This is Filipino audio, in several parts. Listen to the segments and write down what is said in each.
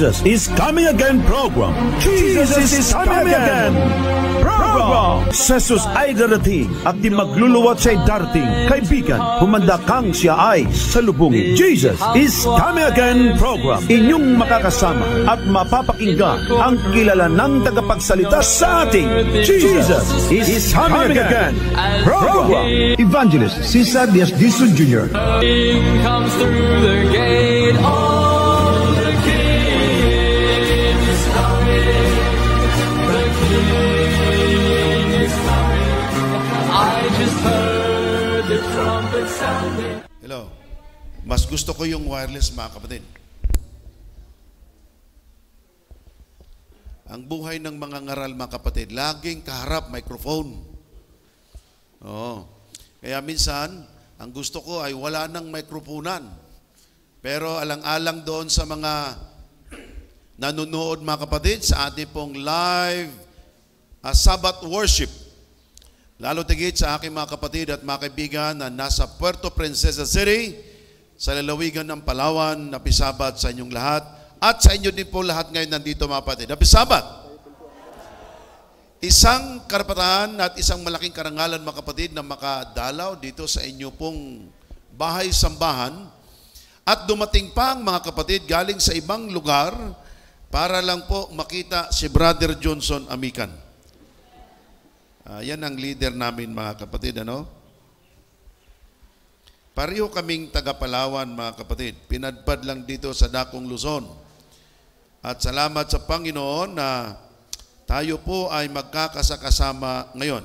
Jesus is Coming Again program. Jesus, Jesus is Coming Again program. Jesus ay darating at di magluluwat siya'y darating. Kaibigan, humanda kang siya ay salubungin. Jesus is Coming Again program. Inyong makakasama at mapapakinggan ang kilala ng tagapagsalita sa ating Jesus is Coming Again program. Evangelist Cesar Diaz Dizon Jr. comes through the gate. gusto ko yung wireless mga kapatid. Ang buhay ng mga ngaral mga kapatid, laging kaharap microphone. Oo. Kaya minsan, ang gusto ko ay wala nang mikroponan. Pero alang-alang doon sa mga nanonood mga kapatid sa ating pong live uh, Sabbath worship. Lalo tigit sa aking mga kapatid at mga kaibigan na nasa Puerto Princesa City, sa lalawigan ng Palawan. Happy sa inyong lahat. At sa inyo din po lahat ngayon nandito mga patid. Happy Isang karapatan at isang malaking karangalan mga kapatid na makadalaw dito sa inyo pong bahay-sambahan at dumating pa ang mga kapatid galing sa ibang lugar para lang po makita si Brother Johnson Amikan. Uh, ah, yan ang leader namin mga kapatid. Ano? Pareho kaming taga-Palawan mga kapatid. Pinadpad lang dito sa Dakong Luzon. At salamat sa Panginoon na tayo po ay magkakasakasama ngayon.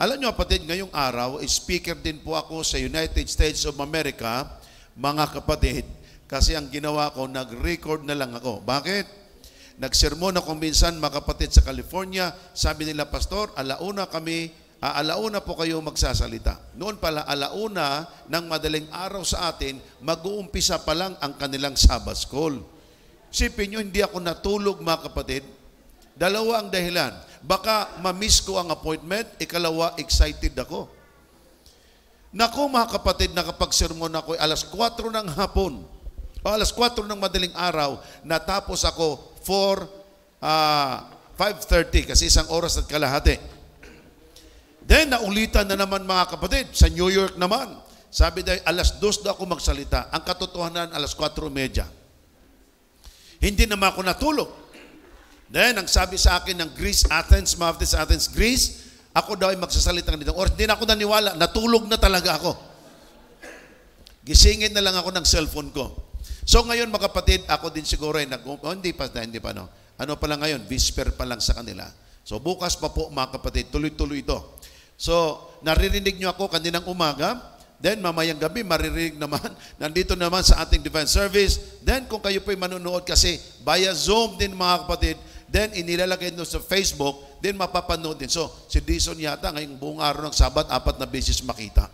Alam niyo kapatid, ngayong araw, eh, speaker din po ako sa United States of America, mga kapatid, kasi ang ginawa ko, nag-record na lang ako. Bakit? Nagsermon ako minsan mga kapatid sa California. Sabi nila, Pastor, alauna kami Aalauna po kayo magsasalita. Noon pala, alauna ng madaling araw sa atin, mag-uumpisa pa lang ang kanilang Sabbath call. Sipin nyo, hindi ako natulog mga kapatid. Dalawa ang dahilan. Baka mamiss ko ang appointment, ikalawa, excited ako. Naku mga kapatid, nakapag-sermon ako alas 4 ng hapon o alas 4 ng madaling araw, natapos ako 4, uh, 5.30 kasi isang oras at kalahati. Then, naulitan na naman mga kapatid, sa New York naman. Sabi dahil, alas dos na ako magsalita. Ang katotohanan, alas 4.30. Hindi naman ako natulog. Then, ang sabi sa akin ng Greece, Athens, Maftis, Athens, Greece, ako daw ay magsasalita ng Or hindi na ako naniwala, natulog na talaga ako. Gisingin na lang ako ng cellphone ko. So ngayon mga kapatid, ako din siguro ay nag oh, hindi pa, hindi pa no. Ano pa lang ngayon, whisper pa lang sa kanila. So bukas pa po mga kapatid, tuloy-tuloy ito. So, naririnig nyo ako kaninang umaga. Then, mamayang gabi, maririnig naman. Nandito naman sa ating Divine Service. Then, kung kayo po'y manunood kasi via Zoom din mga kapatid, then inilalagay nyo sa Facebook, then mapapanood din. So, si Dison yata ngayong buong araw ng Sabat, apat na beses makita.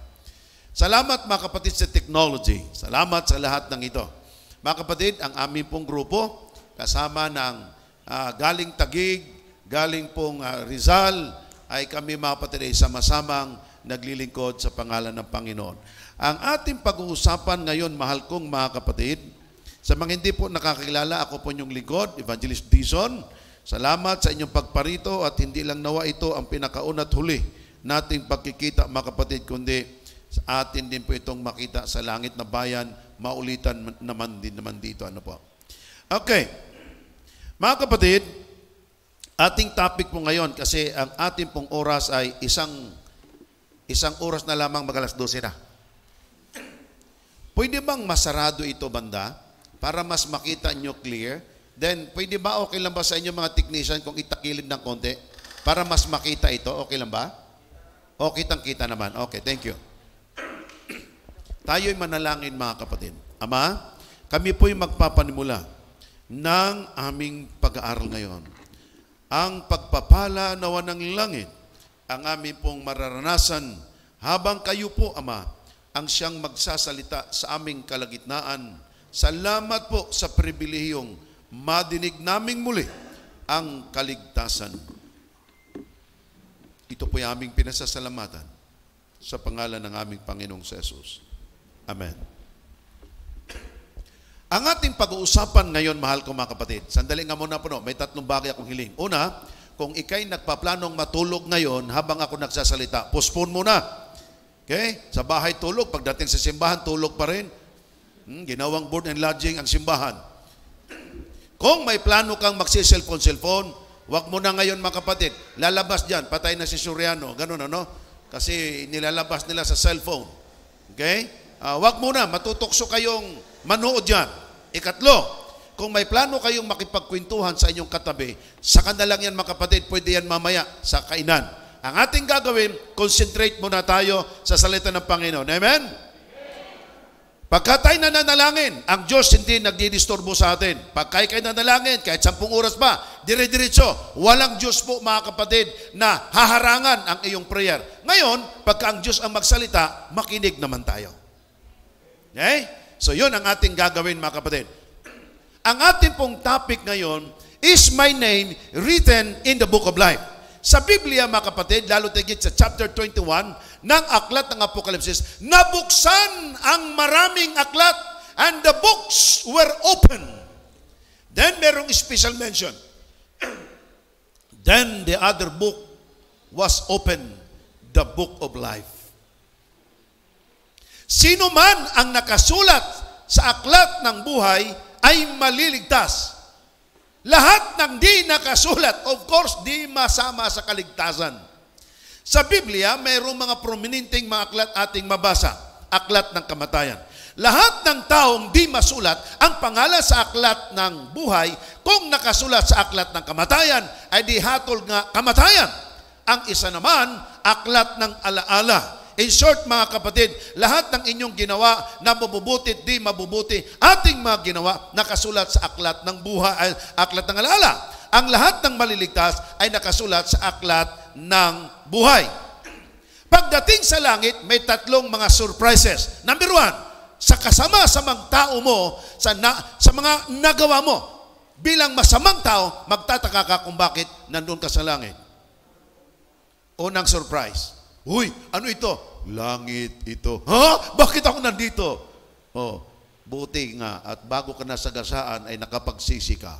Salamat mga kapatid sa technology. Salamat sa lahat ng ito. Mga kapatid, ang aming pong grupo, kasama ng uh, galing Tagig, galing pong uh, Rizal, ay kami mapatili sama-samang naglilingkod sa pangalan ng Panginoon. Ang ating pag-uusapan ngayon, mahal kong mga kapatid, sa mga hindi po nakakilala, ako po inyong lingkod, Evangelist Dizon. Salamat sa inyong pagparito at hindi lang nawa ito ang pinakauna at huli nating pagkikita mga kapatid, kundi sa atin din po itong makita sa langit na bayan, maulitan naman din naman dito. Ano po? Okay. Mga kapatid, Ating topic po ngayon kasi ang ating pong oras ay isang isang oras na lamang magalas 12 na. Pwede bang masarado ito banda para mas makita nyo clear? Then pwede ba okay lang ba sa inyo mga technician kung itakilid ng konti para mas makita ito? Okay lang ba? O kitang kita naman. Okay, thank you. Tayo'y manalangin mga kapatid. Ama, kami po'y magpapanimula ng aming pag-aaral ngayon ang pagpapala nawa ng langit ang amin pong mararanasan habang kayo po, Ama, ang siyang magsasalita sa aming kalagitnaan. Salamat po sa pribilehiyong madinig naming muli ang kaligtasan. Ito po yung aming pinasasalamatan sa pangalan ng aming Panginoong Jesus. Amen. Ang ating pag-uusapan ngayon, mahal ko mga kapatid, sandali nga muna po, no? may tatlong bagay akong hiling. Una, kung ikay nagpaplanong matulog ngayon habang ako nagsasalita, postpone muna. Okay? Sa bahay tulog, pagdating sa simbahan, tulog pa rin. Hmm, ginawang board and lodging ang simbahan. Kung may plano kang magsi-cellphone, cellphone, wag mo na ngayon mga kapatid. Lalabas dyan, patay na si Suryano. Ganun ano? Kasi nilalabas nila sa cellphone. Okay? Uh, wag muna, matutokso kayong Manood yan. Ikatlo, kung may plano kayong makipagkwentuhan sa inyong katabi, saka na lang yan mga kapatid, pwede yan mamaya sa kainan. Ang ating gagawin, concentrate muna tayo sa salita ng Panginoon. Amen? Pagka tayo nananalangin, ang Diyos hindi nagdidisturbo sa atin. Pagka kayo nananalangin, kahit sampung oras pa, dire-diretso, walang Diyos po mga kapatid na haharangan ang iyong prayer. Ngayon, pagka ang Diyos ang magsalita, makinig naman tayo. Okay? So yun ang ating gagawin mga kapatid. Ang ating pong topic ngayon is my name written in the book of life. Sa Biblia mga kapatid, lalo tigit sa chapter 21 ng aklat ng Apokalipsis, nabuksan ang maraming aklat and the books were open. Then merong special mention. Then the other book was open, the book of life. Sino man ang nakasulat sa aklat ng buhay ay maliligtas. Lahat ng di nakasulat, of course, di masama sa kaligtasan. Sa Biblia, mayroong mga prominenteng mga aklat ating mabasa. Aklat ng kamatayan. Lahat ng taong di masulat, ang pangalan sa aklat ng buhay, kung nakasulat sa aklat ng kamatayan, ay di hatol nga kamatayan. Ang isa naman, aklat ng alaala In short, mga kapatid, lahat ng inyong ginawa na mabubuti di mabubuti, ating mga ginawa nakasulat sa aklat ng buha buhay, aklat ng alaala. Ang lahat ng maliligtas ay nakasulat sa aklat ng buhay. Pagdating sa langit, may tatlong mga surprises. Number one, sa kasama sa mga tao mo, sa, na, sa mga nagawa mo, bilang masamang tao, magtataka ka kung bakit nandun ka sa langit. Unang surprise. Uy, ano ito? Langit ito. Ha? Bakit ako nandito? Oh, buti nga at bago ka nasagasaan ay nakapagsisi ka.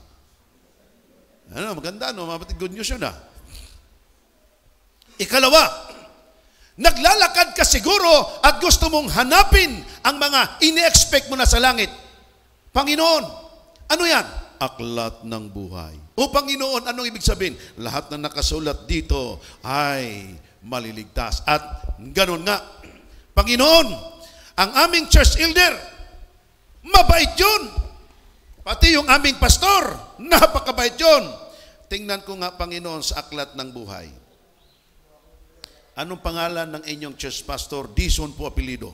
Ano, maganda no, mapatid good news yun ah. Ikalawa, naglalakad ka siguro at gusto mong hanapin ang mga ini-expect mo na sa langit. Panginoon, ano yan? Aklat ng buhay. O Panginoon, anong ibig sabihin? Lahat na nakasulat dito ay maliligtas. At ganun nga, Panginoon, ang aming church elder, mabait yun. Pati yung aming pastor, napakabait yun. Tingnan ko nga, Panginoon, sa aklat ng buhay. Anong pangalan ng inyong church pastor? Dison po apelido.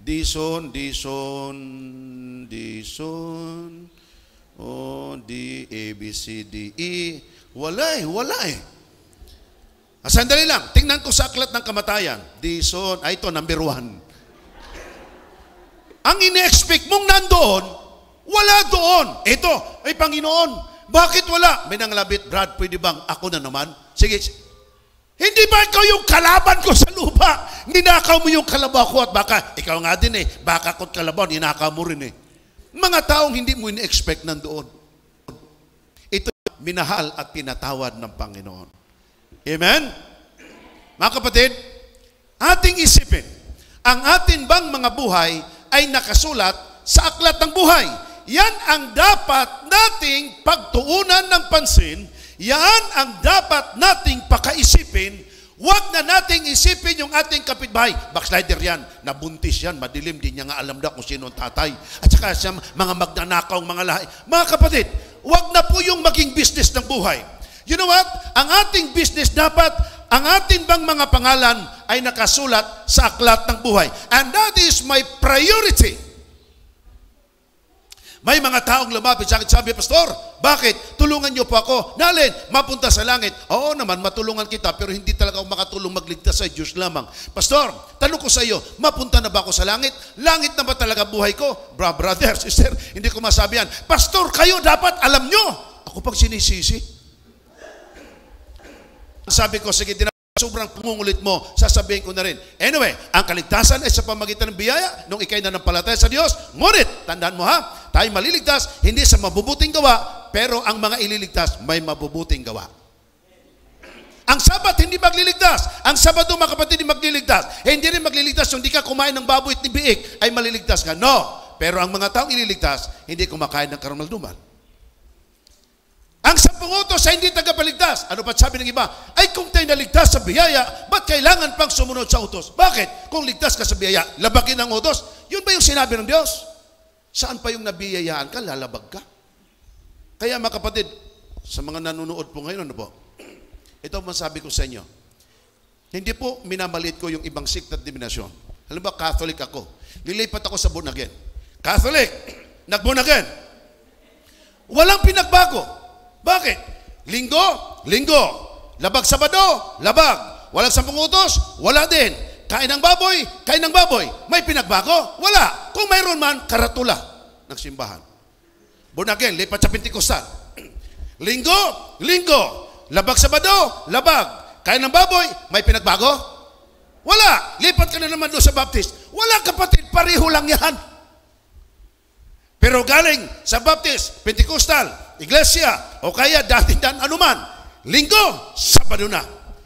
Dison, Dison, Dison. O, D, A, B, C, D, E. Wala eh, wala eh. Ah, sandali lang, tingnan ko sa aklat ng kamatayan. Dison, ah ito, number one. Ang ine-expect mong nandoon, wala doon. Ito, ay Panginoon, bakit wala? May nanglabit, Brad, pwede bang ako na naman? Sige, hindi ba ikaw yung kalaban ko sa lupa? Ninakaw mo yung kalabaw ko at baka, ikaw nga din eh, baka ko't kalabaw, ninakaw mo rin eh. Mga taong hindi mo ine expect nandoon. Ito minahal at pinatawad ng Panginoon. Amen? Mga kapatid, ating isipin, ang atin bang mga buhay ay nakasulat sa aklat ng buhay. Yan ang dapat nating pagtuunan ng pansin, yan ang dapat nating pakaisipin, Huwag na nating isipin yung ating kapitbahay. Backslider yan. Nabuntis yan. Madilim. din niya nga alam na kung sino ang tatay. At saka siya mga magnanakaw, mga lahi. Mga kapatid, huwag na po yung maging business ng buhay. You know what? Ang ating business dapat ang atin bang mga pangalan ay nakasulat sa aklat ng buhay. And that is my priority. May mga taong lumapit sa akin, sabi, Pastor, bakit? Tulungan niyo po ako. Nalin, mapunta sa langit. Oo naman, matulungan kita, pero hindi talaga ako makatulong magligtas sa Diyos lamang. Pastor, tanong ko sa iyo, mapunta na ba ako sa langit? Langit na ba talaga buhay ko? Bra, brother, sister, hindi ko masabi yan. Pastor, kayo dapat alam nyo. Ako pag sinisisi, sabi ko, sige, tinapos sobrang pangungulit mo, sasabihin ko na rin. Anyway, ang kaligtasan ay sa pamagitan ng biyaya nung ikay na nampalataya sa Diyos. Ngunit, tandaan mo ha, tayo maliligtas hindi sa mabubuting gawa, pero ang mga ililigtas may mabubuting gawa. Ang sabat hindi magliligtas. Ang sabado mga kapatid hindi magliligtas. Eh, hindi rin magliligtas hindi ka kumain ng baboy at tibiik ay maliligtas ka. No. Pero ang mga taong ililigtas, hindi kumakain ng karumalduman. Ang sampung utos ay hindi tagapaligtas. Ano pa sabi ng iba? Ay kung tayo naligtas sa biyaya, ba't kailangan pang sumunod sa utos? Bakit? Kung ligtas ka sa biyaya, labagin ang utos. Yun ba yung sinabi ng Diyos? Saan pa yung nabiyayaan ka, lalabag ka? Kaya mga kapatid, sa mga nanonood po ngayon, ano po? Ito ang masabi ko sa inyo. Hindi po minamalit ko yung ibang sikta at diminisyon. Alam ba, Catholic ako. Lilipat ako sa born again. Catholic, nag-born again. Walang pinagbago. Bakit? Linggo, linggo. Labag Sabado, labag. Walang sampung utos, wala din. Kain ng baboy, kain ng baboy. May pinagbago? Wala. Kung mayroon man, karatula ng simbahan. Born again, lipat sa Pentecostal. linggo, linggo. Labag Sabado, labag. Kain ng baboy, may pinagbago? Wala. Lipat ka na naman doon sa Baptist. Wala kapatid, pareho lang yan. Pero galing sa Baptist, Pentecostal, iglesia, o kaya datindan anuman, linggo, sabado na.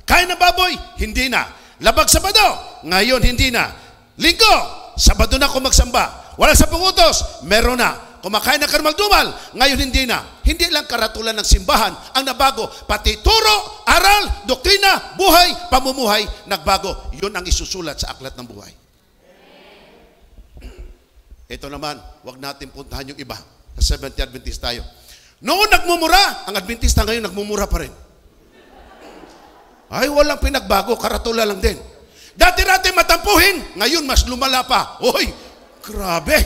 Kain na baboy? Hindi na. Labag sabado? Ngayon hindi na. Linggo, sabado na kung magsamba. Wala sa pangutos, Meron na. Kumakain na karmaldumal, ngayon hindi na. Hindi lang karatulan ng simbahan ang nabago, pati turo, aral, doktrina, buhay, pamumuhay, nagbago. Yun ang isusulat sa aklat ng buhay. Ito naman, wag natin puntahan yung iba. Sa 70 Adventist tayo. Noon nagmumura. Ang Adventista ngayon nagmumura pa rin. Ay, walang pinagbago. Karatula lang din. Dati-dati matampuhin. Ngayon, mas lumala pa. Hoy, grabe.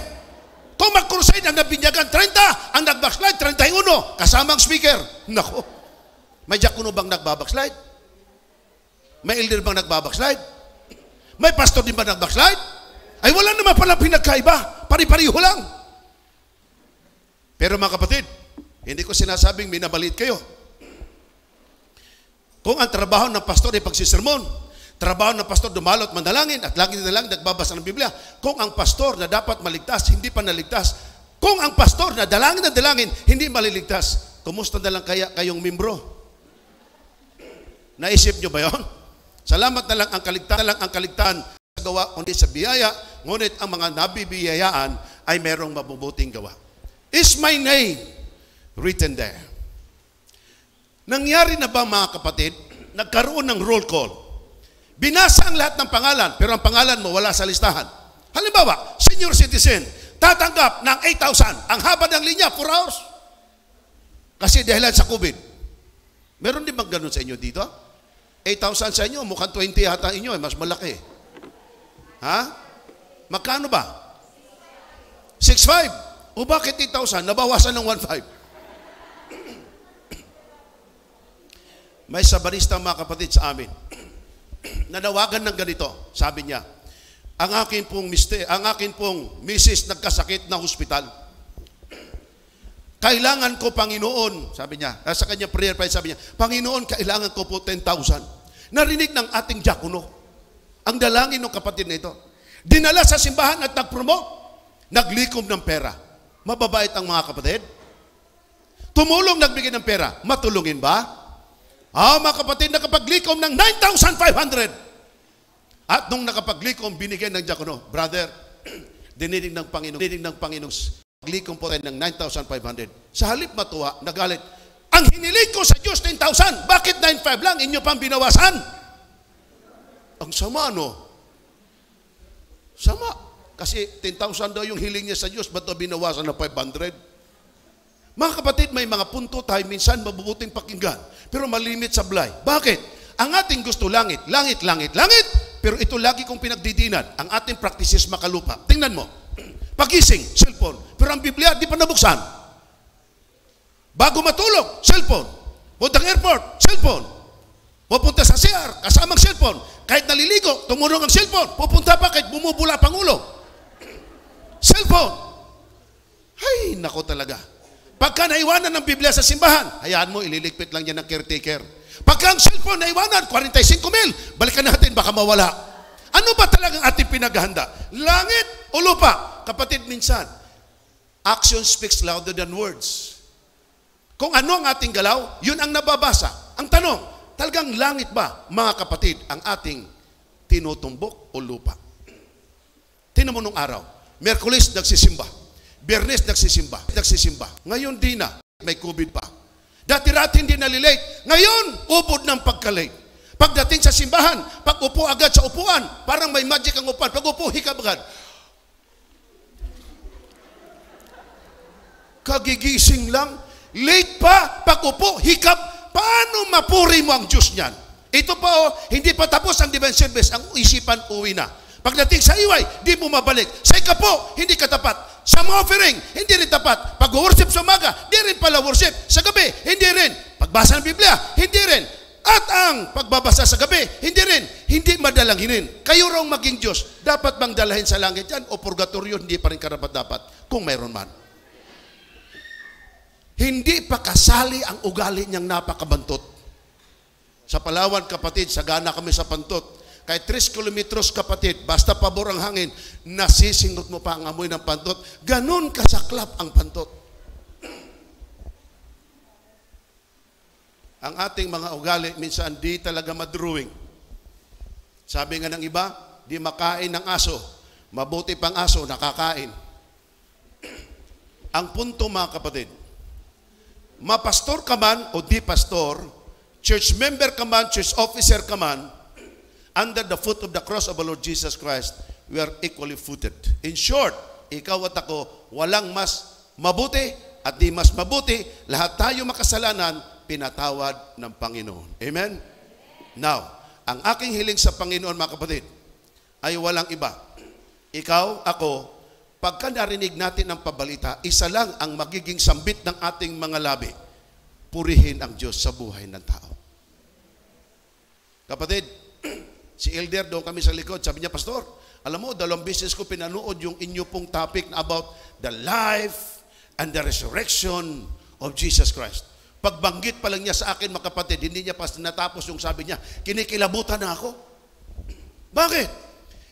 Tumak crusade ang nabinyagan 30. Ang nagbackslide 31. Kasama ang speaker. Nako. May jakuno bang nagbabackslide? May elder bang nagbabackslide? May pastor din ba nagbackslide? Ay wala naman pala pinagkaiba. Pari-pariho lang. Pero mga kapatid, hindi ko sinasabing minabalit kayo. Kung ang trabaho ng pastor ay pagsisermon, trabaho ng pastor dumalot manalangin at lagi na lang nagbabasa ng Biblia. Kung ang pastor na dapat maligtas, hindi pa naligtas. Kung ang pastor na dalangin na dalangin, hindi maliligtas. Kumusta na lang kaya kayong membro? Naisip nyo ba yon? Salamat na lang ang kaligtaan, lang ang kaligtaan sa gawa kundi sa biyaya, ngunit ang mga nabibiyayaan ay merong mabubuting gawa. Is my name written there. Nangyari na ba mga kapatid, nagkaroon ng roll call. Binasa ang lahat ng pangalan, pero ang pangalan mo wala sa listahan. Halimbawa, senior citizen, tatanggap ng 8,000. Ang haba ng linya, 4 hours. Kasi dahilan sa COVID. Meron din bang ganun sa inyo dito? 8,000 sa inyo, mukhang 20 yata inyo, eh. mas malaki. Ha? Magkano ba? 6,500. O bakit 8,000? Nabawasan ng 1,500. may sabarista mga kapatid sa amin. Nanawagan ng ganito, sabi niya, ang akin pong mister, ang akin pong misis nagkasakit na hospital. Kailangan ko, Panginoon, sabi niya, sa kanya prayer pa sabi niya, Panginoon, kailangan ko po 10,000. Narinig ng ating diakono, ang dalangin ng kapatid na ito. Dinala sa simbahan at nagpromote, naglikom ng pera. Mababait ang mga kapatid. Tumulong nagbigay ng pera, matulungin ba? Ah, mga kapatid, nakapaglikom ng 9,500. At nung nakapaglikom, binigyan ng diakono, Brother, dininig ng Panginoon, dininig ng Panginoon, paglikom po tayo ng 9,500. Sa halip matuwa, nagalit, ang hiniling ko sa Diyos 10,000, bakit 9,500 lang? Inyo pang binawasan. Ang sama, no? Sama. Kasi 10,000 daw yung hiling niya sa Diyos, ba't binawasan ng 500? Mga kapatid, may mga punto tayo minsan mabubuting pakinggan, pero malimit sa blay. Bakit? Ang ating gusto langit, langit, langit, langit, pero ito lagi kong pinagdidinan, ang ating practices makalupa. Tingnan mo, pagising, cellphone, pero ang Biblia di pa nabuksan. Bago matulog, cellphone. Puntang airport, cellphone. Pupunta sa CR, kasamang cellphone. Kahit naliligo, tumulong ang cellphone. Pupunta pa kahit bumubula pangulo. cellphone. Ay, nako talaga. Pagka naiwanan ng Biblia sa simbahan, hayaan mo, ililigpit lang yan ng caretaker. Pagka ang cellphone naiwanan, 45 mil, balikan natin, baka mawala. Ano ba talagang ating pinaghahanda? Langit o lupa? Kapatid, minsan, action speaks louder than words. Kung ano ang ating galaw, yun ang nababasa. Ang tanong, talagang langit ba, mga kapatid, ang ating tinutumbok o lupa? Tinan mo nung araw, Merkulis nagsisimba. Bernes nagsisimba, nagsisimba. Ngayon di na, may COVID pa. Dati-dati hindi nalilate. Ngayon, ubod ng pagkalate. Pagdating sa simbahan, pag upo agad sa upuan, parang may magic ang upuan. Pag upo, hikab agad. Kagigising lang, late pa, pag upo, hikab. Paano mapuri mo ang Diyos niyan? Ito pa oh, hindi pa tapos ang divine service. Ang isipan uwi na. Pagdating sa iway, di bumabalik. Sa ikapo, hindi ka tapat. Sa offering, hindi rin tapat. Pag-worship sa umaga, hindi rin pala worship. Sa gabi, hindi rin. Pagbasa ng Biblia, hindi rin. At ang pagbabasa sa gabi, hindi rin. Hindi madalanginin. Kayo raw maging Diyos. Dapat bang dalahin sa langit yan o purgatorio, hindi pa rin karapat-dapat kung mayroon man. Hindi pa kasali ang ugali niyang napakabantot. Sa Palawan, kapatid, sagana kami sa pantot kahit 3 kilometros kapatid, basta pabor ang hangin, nasisingot mo pa ang amoy ng pantot. Ganon kasaklap ang pantot. ang ating mga ugali, minsan di talaga madrawing. Sabi nga ng iba, di makain ng aso. Mabuti pang aso, nakakain. ang punto mga kapatid, mapastor ka man o di pastor, church member ka man, church officer ka man, under the foot of the cross of our Lord Jesus Christ, we are equally footed. In short, ikaw at ako, walang mas mabuti at di mas mabuti. Lahat tayo makasalanan, pinatawad ng Panginoon. Amen? Now, ang aking hiling sa Panginoon, mga kapatid, ay walang iba. Ikaw, ako, pagka narinig natin ang pabalita, isa lang ang magiging sambit ng ating mga labi. Purihin ang Diyos sa buhay ng tao. Kapatid, Si Elder daw kami sa likod. Sabi niya, Pastor, alam mo, dalawang business ko pinanood yung inyo pong topic about the life and the resurrection of Jesus Christ. Pagbanggit pa lang niya sa akin, mga kapatid, hindi niya pa natapos yung sabi niya, kinikilabutan na ako. Bakit?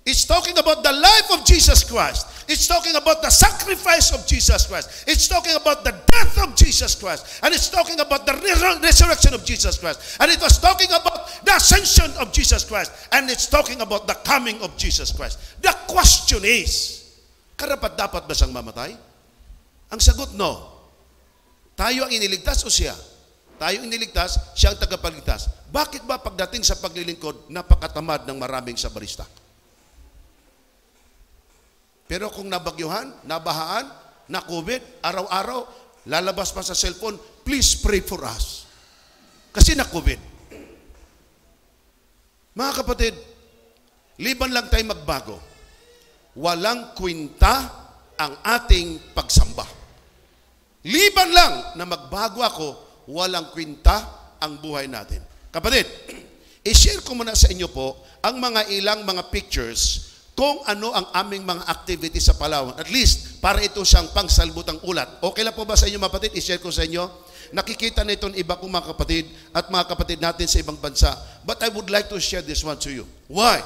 It's talking about the life of Jesus Christ. It's talking about the sacrifice of Jesus Christ. It's talking about the death of Jesus Christ. And it's talking about the resurrection of Jesus Christ. And it was talking about the ascension of Jesus Christ. And it's talking about the coming of Jesus Christ. The question is, karapat dapat ba siyang mamatay? Ang sagot, no. Tayo ang iniligtas o siya? Tayo ang iniligtas, siya ang tagapagligtas. Bakit ba pagdating sa paglilingkod, napakatamad ng maraming sabarista? Pero kung nabagyuhan, nabahaan, na COVID, araw-araw, lalabas pa sa cellphone, please pray for us. Kasi na COVID. Mga kapatid, liban lang tayo magbago. Walang kwinta ang ating pagsamba. Liban lang na magbago ako, walang kwinta ang buhay natin. Kapatid, i-share ko muna sa inyo po ang mga ilang mga pictures kung ano ang aming mga activity sa Palawan. At least, para ito siyang pangsalbutang ulat. Okay lang po ba sa inyo, mga kapatid? I-share ko sa inyo. Nakikita na ito iba kong mga kapatid at mga kapatid natin sa ibang bansa. But I would like to share this one to you. Why?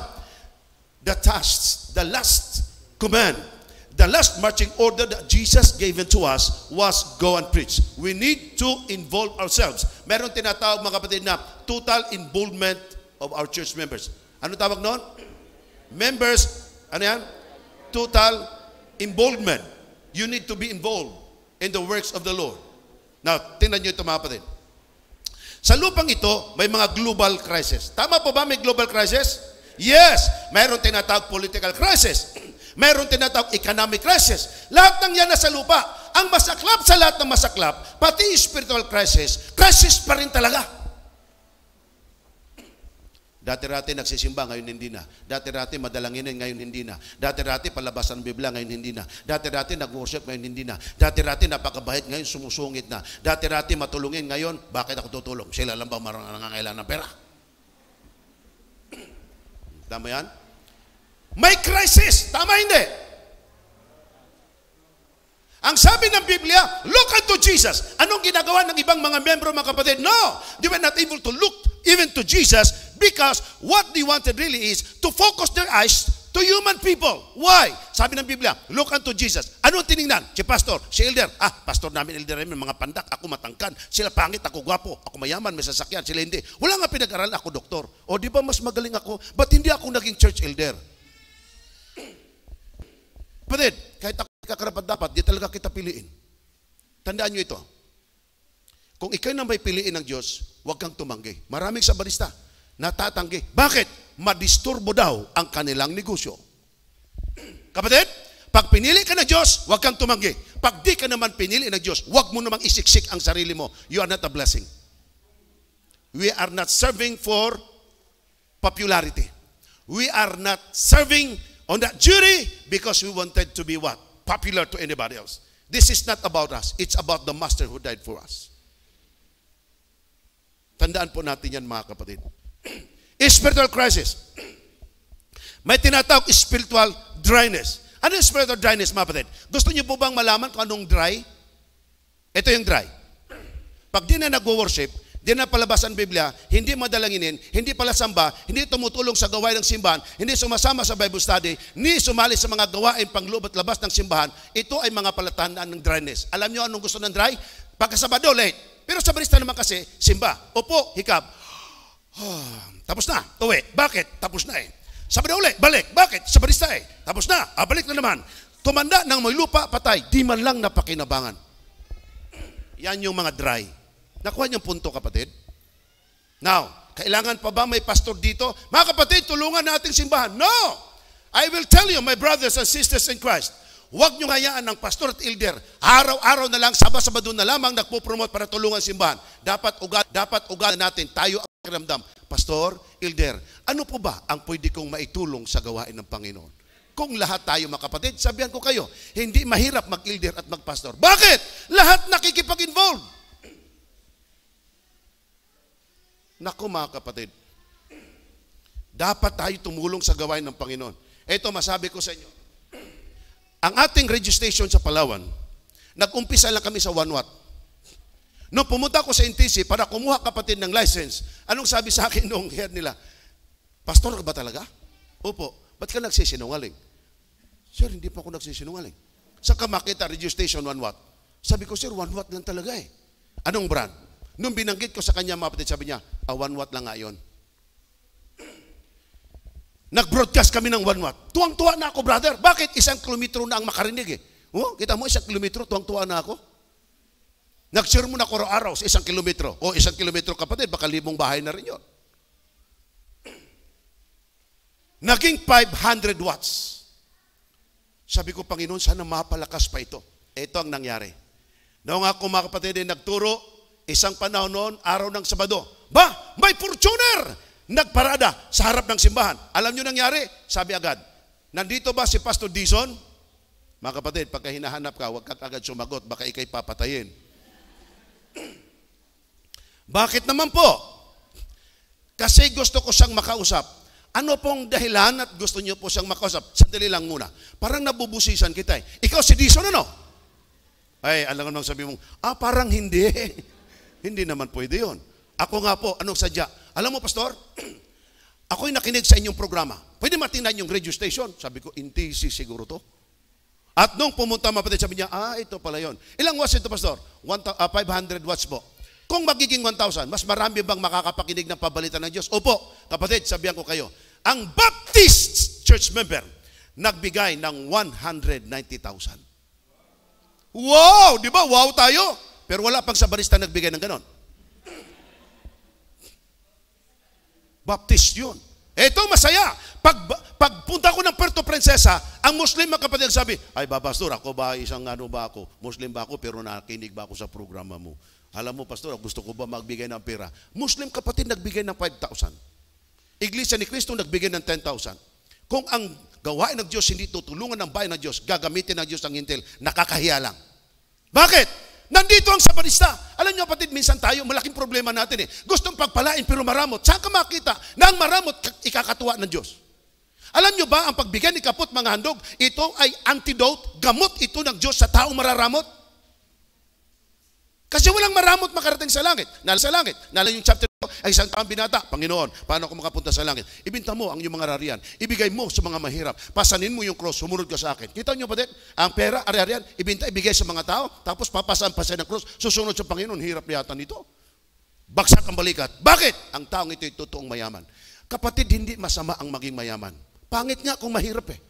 The tasks, the last command, the last marching order that Jesus gave to us was go and preach. We need to involve ourselves. Meron tinatawag mga kapatid na total involvement of our church members. Ano tawag noon? Members, ano yan? Total involvement. You need to be involved in the works of the Lord. Now, tingnan nyo ito mga kapatid. Sa lupang ito, may mga global crisis. Tama po ba may global crisis? Yes! Mayroon tinatawag political crisis. Mayroon tinatawag economic crisis. Lahat ng yan nasa lupa. Ang masaklap sa lahat ng masaklap, pati spiritual crisis, crisis pa rin talaga. Dati-dati nagsisimba, ngayon hindi na. Dati-dati madalanginin, ngayon hindi na. Dati-dati palabasan ng Biblia, ngayon hindi na. Dati-dati nag-worship, ngayon hindi na. Dati-dati napakabahit, ngayon sumusungit na. Dati-dati matulungin, ngayon, bakit ako tutulong? Sila lang ba nangangailangan ng pera? Tama yan? May crisis. Tama hindi? Ang sabi ng Biblia, look unto Jesus. Anong ginagawa ng ibang mga membro, mga kapatid? No! They were not able to look even to Jesus Because what they wanted really is to focus their eyes to human people. Why? Sabi ng Biblia, look unto Jesus. Ano tiningnan? Si pastor, si elder. Ah, pastor namin, elder namin, mga pandak. Ako matangkan. Sila pangit, ako gwapo. Ako mayaman, may sasakyan. Sila hindi. Wala nga pinag-aral, ako doktor. O di ba mas magaling ako? Ba't hindi ako naging church elder? Kapatid, kahit ako kakarapat dapat, di talaga kita piliin. Tandaan nyo ito. Kung ikaw na may piliin ng Diyos, huwag kang tumanggi. Maraming sabarista, natatanggi. Bakit? Madisturbo daw ang kanilang negosyo. Kapatid, pag pinili ka ng Diyos, huwag kang tumanggi. Pag di ka naman pinili ng Diyos, huwag mo namang isiksik ang sarili mo. You are not a blessing. We are not serving for popularity. We are not serving on that jury because we wanted to be what? Popular to anybody else. This is not about us. It's about the Master who died for us. Tandaan po natin yan mga kapatid spiritual crisis. May tinatawag spiritual dryness. Ano yung spiritual dryness, mga patid? Gusto niyo po bang malaman kung anong dry? Ito yung dry. Pag di na nag-worship, di na palabas ang Biblia, hindi madalanginin, hindi pala samba, hindi tumutulong sa gawain ng simbahan, hindi sumasama sa Bible study, ni sumali sa mga gawain at labas ng simbahan, ito ay mga palatandaan ng dryness. Alam niyo anong gusto ng dry? Pagkasabado, late. Pero sa barista naman kasi, simba, opo, hikap. Tapos na, uwi. Bakit? Tapos na eh. Sabado ulit, balik. Bakit? Sabarista eh. Tapos na, ah, balik na naman. Tumanda ng may lupa, patay. Di man lang napakinabangan. Yan yung mga dry. Nakuha niyong punto, kapatid? Now, kailangan pa ba may pastor dito? Mga kapatid, tulungan natin simbahan. No! I will tell you, my brothers and sisters in Christ, Huwag nyo hayaan ng pastor at elder. Araw-araw na lang, sabah-sabado na lamang nagpo-promote para tulungan simbahan. Dapat ugat, dapat ugat natin. Tayo pakiramdam, Pastor, Elder, ano po ba ang pwede kong maitulong sa gawain ng Panginoon? Kung lahat tayo makapatid, sabihan ko kayo, hindi mahirap mag-elder at mag-pastor. Bakit? Lahat nakikipag-involve. Naku mga kapatid, dapat tayo tumulong sa gawain ng Panginoon. Ito masabi ko sa inyo. Ang ating registration sa Palawan, nag-umpisa lang kami sa 1 watt. No, pumunta ako sa NTC para kumuha kapatid ng license. Anong sabi sa akin nung hair nila? Pastor ka ba talaga? Opo. Ba't ka nagsisinungaling? Sir, hindi pa ako nagsisinungaling. Sa ka makita, radio station, watt. Sabi ko, sir, 1 watt lang talaga eh. Anong brand? Nung binanggit ko sa kanya, mapatid, sabi niya, ah, one watt lang nga yun. Nag-broadcast kami ng 1 watt. Tuwang-tuwa na ako, brother. Bakit? Isang kilometro na ang makarinig eh. Oh, kita mo, isang kilometro, tuwang-tuwa na ako. Nag-share mo na araw-araw sa isang kilometro. O isang kilometro kapatid, baka libong bahay na rin yun. Naging 500 watts. Sabi ko, Panginoon, sana mapalakas pa ito. Ito ang nangyari. Noong ako mga kapatid ay nagturo, isang panahon noon, araw ng Sabado, ba, may Fortuner! Nagparada sa harap ng simbahan. Alam nyo nangyari? Sabi agad, nandito ba si Pastor Dizon? Mga kapatid, pagka hinahanap ka, huwag ka agad sumagot, baka ikay papatayin. Bakit naman po? Kasi gusto ko siyang makausap. Ano pong dahilan at gusto niyo po siyang makausap? Sandali lang muna. Parang nabubusisan kita eh. Ikaw si Dison ano? Ay, alam ko nang sabi mong, ah parang hindi. hindi naman pwede yon. Ako nga po, anong sadya? Alam mo, Pastor, ako'y nakinig sa inyong programa. Pwede matingnan yung radio station? Sabi ko, intisi siguro to. At nung pumunta mapatid, sabi niya, ah, ito pala yon. Ilang watts ito, Pastor? One, 500 ah, watts po. Kung magiging 1,000, mas marami bang makakapakinig ng pabalita ng Diyos? Opo, kapatid, sabihan ko kayo, ang Baptist church member nagbigay ng 190,000. Wow! Di ba? Wow tayo! Pero wala pang sabarista nagbigay ng ganon. Baptist yun. Ito, masaya pag, pagpunta ko ng Puerto Princesa, ang Muslim mga kapatid sabi, ay babastor, ako ba isang ano ba ako, Muslim ba ako, pero nakinig ba ako sa programa mo? Alam mo, pastor, gusto ko ba magbigay ng pera? Muslim kapatid nagbigay ng 5,000. Iglesia ni Kristo nagbigay ng 10,000. Kung ang gawain ng Diyos hindi tutulungan ng bayan ng Diyos, gagamitin ng Diyos ang intel, nakakahiya lang. Bakit? Nandito ang sabanista. Alam niyo kapatid, minsan tayo, malaking problema natin eh. Gustong pagpalain pero maramot. Saan ka makita na ang maramot ikakatuwa ng Diyos? Alam nyo ba ang pagbigay ni kapot mga handog, ito ay antidote, gamot ito ng Diyos sa taong mararamot. Kasi walang maramot makarating sa langit. Nala sa langit. Nala yung chapter ay isang taong binata, Panginoon, paano ako makapunta sa langit? Ibinta mo ang iyong mga rarian. Ibigay mo sa mga mahirap. Pasanin mo yung cross, sumunod ka sa akin. Kita niyo ba din? Ang pera, ari-arian, ibinta, ibigay sa mga tao, tapos papasaan pa sa ng cross, susunod sa Panginoon, hirap yata nito. Baksak ang balikat. Bakit? Ang taong ito ay totoong mayaman. Kapatid, hindi masama ang maging mayaman. Pangit nga kung mahirap eh.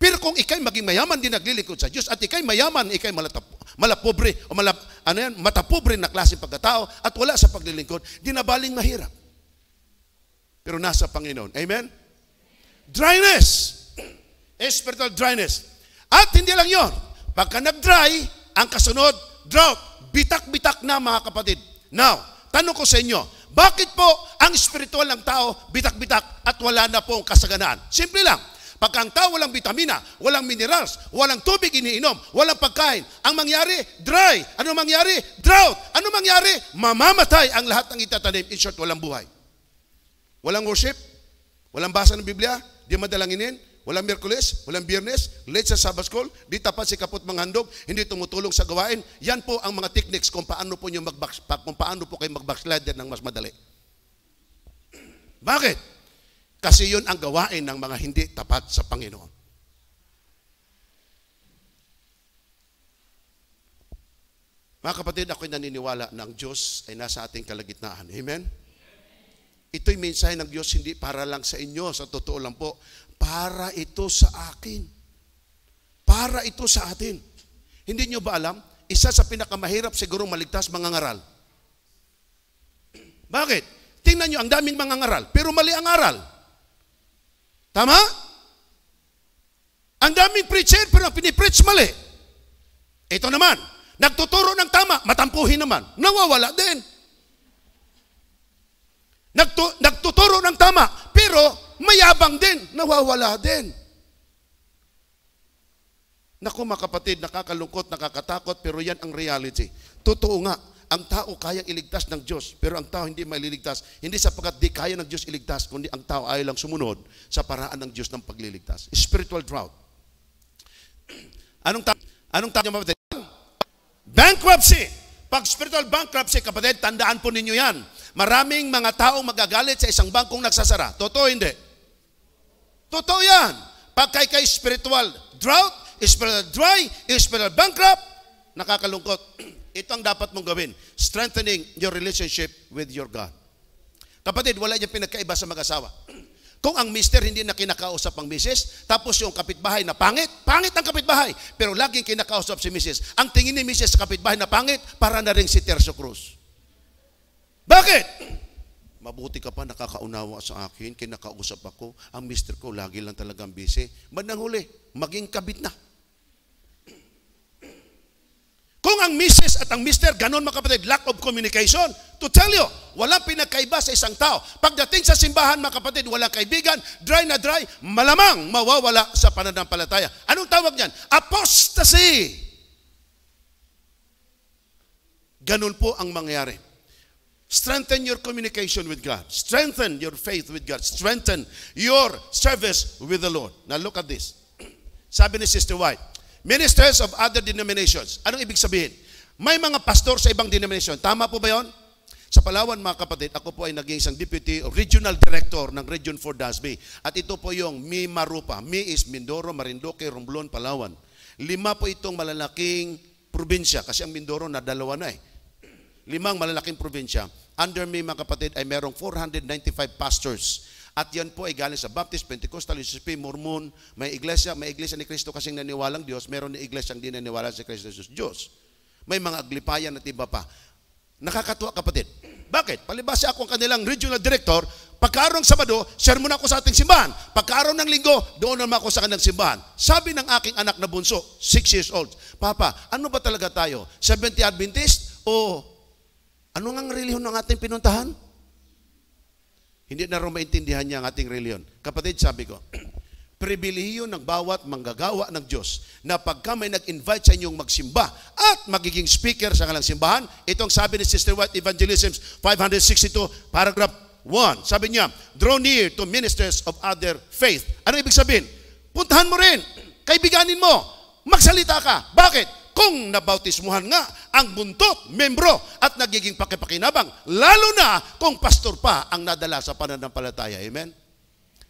Pero kung ikay maging mayaman din naglilingkod sa Diyos at ikay mayaman, ikay malatap, malapobre o malap, ano yan, matapobre na klase pagkatao at wala sa paglilingkod, dinabaling mahirap. Pero nasa Panginoon. Amen? Dryness. Spiritual dryness. At hindi lang yon. Pagka nag-dry, ang kasunod, drought. Bitak-bitak na mga kapatid. Now, tanong ko sa inyo, bakit po ang spiritual ng tao bitak-bitak at wala na po ang kasaganaan? Simple lang. Pag ang tao walang vitamina, walang minerals, walang tubig iniinom, walang pagkain, ang mangyari, dry. Ano mangyari? Drought. Ano mangyari? Mamamatay ang lahat ng itatanim. In short, walang buhay. Walang worship, walang basa ng Biblia, di madalanginin, Walang Merkules, walang Biyernes, late sa Sabbath School, di tapat si kapot manghandog, hindi tumutulong sa gawain. Yan po ang mga techniques kung paano po, niyo mag kung paano po kayo mag-backslider ng mas madali. Bakit? Kasi yun ang gawain ng mga hindi tapat sa Panginoon. Mga kapatid, ako'y naniniwala na ang Diyos ay nasa ating kalagitnaan. Amen? Ito'y mensahe ng Diyos hindi para lang sa inyo, sa totoo lang po. Para ito sa akin. Para ito sa atin. Hindi nyo ba alam? Isa sa pinakamahirap siguro maligtas, mga ngaral. Bakit? Tingnan nyo, ang daming mga ngaral, pero mali ang aral. Tama? Ang daming preacher, pero ang pinipreach mali. Ito naman, nagtuturo ng tama, matampuhin naman. Nawawala din. Nagtu- nagtuturo ng tama, pero mayabang din, nawawala din. Naku mga kapatid, nakakalungkot, nakakatakot, pero yan ang reality. Totoo nga, ang tao kayang iligtas ng Diyos, pero ang tao hindi maililigtas. Hindi sapagkat di kaya ng Diyos iligtas, kundi ang tao ayaw lang sumunod sa paraan ng Diyos ng pagliligtas. Spiritual drought. Anong tawag? Anong tawag niya kapatid? Bankruptcy! Pag spiritual bankruptcy, kapatid, tandaan po ninyo yan. Maraming mga taong magagalit sa isang bangkong nagsasara. Totoo hindi? Totoo yan. Pag kay spiritual drought, spiritual dry, spiritual bankrupt, nakakalungkot. Ito ang dapat mong gawin. Strengthening your relationship with your God. Kapatid, wala niyang pinagkaiba sa mag-asawa. Kung ang mister hindi na kinakausap ang misis, tapos yung kapitbahay na pangit, pangit ang kapitbahay, pero laging kinakausap si misis. Ang tingin ni misis sa kapitbahay na pangit, para na rin si Terso Cruz. Bakit? Mabuti ka pa nakakaunawa sa akin, kinakausap ako. Ang mister ko lagi lang talagang busy. Bandang huli, maging kabit na. Kung ang misis at ang mister, ganon mga kapatid, lack of communication, to tell you, walang pinakaiba sa isang tao. Pagdating sa simbahan mga kapatid, walang kaibigan, dry na dry, malamang mawawala sa pananampalataya. Anong tawag niyan? Apostasy! Ganon po ang mangyari. Strengthen your communication with God. Strengthen your faith with God. Strengthen your service with the Lord. Now look at this. Sabi ni Sister White, ministers of other denominations. Anong ibig sabihin? May mga pastor sa ibang denomination. Tama po ba yon? Sa Palawan, mga kapatid, ako po ay naging isang deputy o regional director ng Region 4 Dasby. At ito po yung Mi Marupa. Mi is Mindoro, Marinduque, Romblon, Palawan. Lima po itong malalaking probinsya kasi ang Mindoro na dalawa na eh limang malalaking probinsya. Under me, mga kapatid, ay merong 495 pastors. At yan po ay galing sa Baptist, Pentecostal, UCP, Mormon, may iglesia, may iglesia ni Kristo kasing naniwalang Diyos, meron ni iglesia ang dinaniwala naniwala sa Kristo Jesus Diyos. May mga aglipayan at iba pa. Nakakatuwa kapatid. Bakit? Palibasa ako ang kanilang regional director, pagkaarong Sabado, share muna ako sa ating simbahan. Pagkaroon ng linggo, doon naman ako sa kanilang simbahan. Sabi ng aking anak na bunso, 6 years old, Papa, ano ba talaga tayo? 70 Adventist o ano nga ang reliyon ng ating pinuntahan? Hindi na rin maintindihan niya ang ating reliyon. Kapatid, sabi ko, pribilihiyo ng bawat manggagawa ng Diyos na pagka may nag-invite sa inyong magsimba at magiging speaker sa kalang simbahan, itong sabi ni Sister White Evangelisms 562, paragraph 1. Sabi niya, draw near to ministers of other faith. Ano ibig sabihin? Puntahan mo rin. Kaibiganin mo. Magsalita ka. Bakit? Kung nabautismuhan nga ang buntot, membro, at nagiging pakipakinabang, lalo na kung pastor pa ang nadala sa pananampalataya. Amen?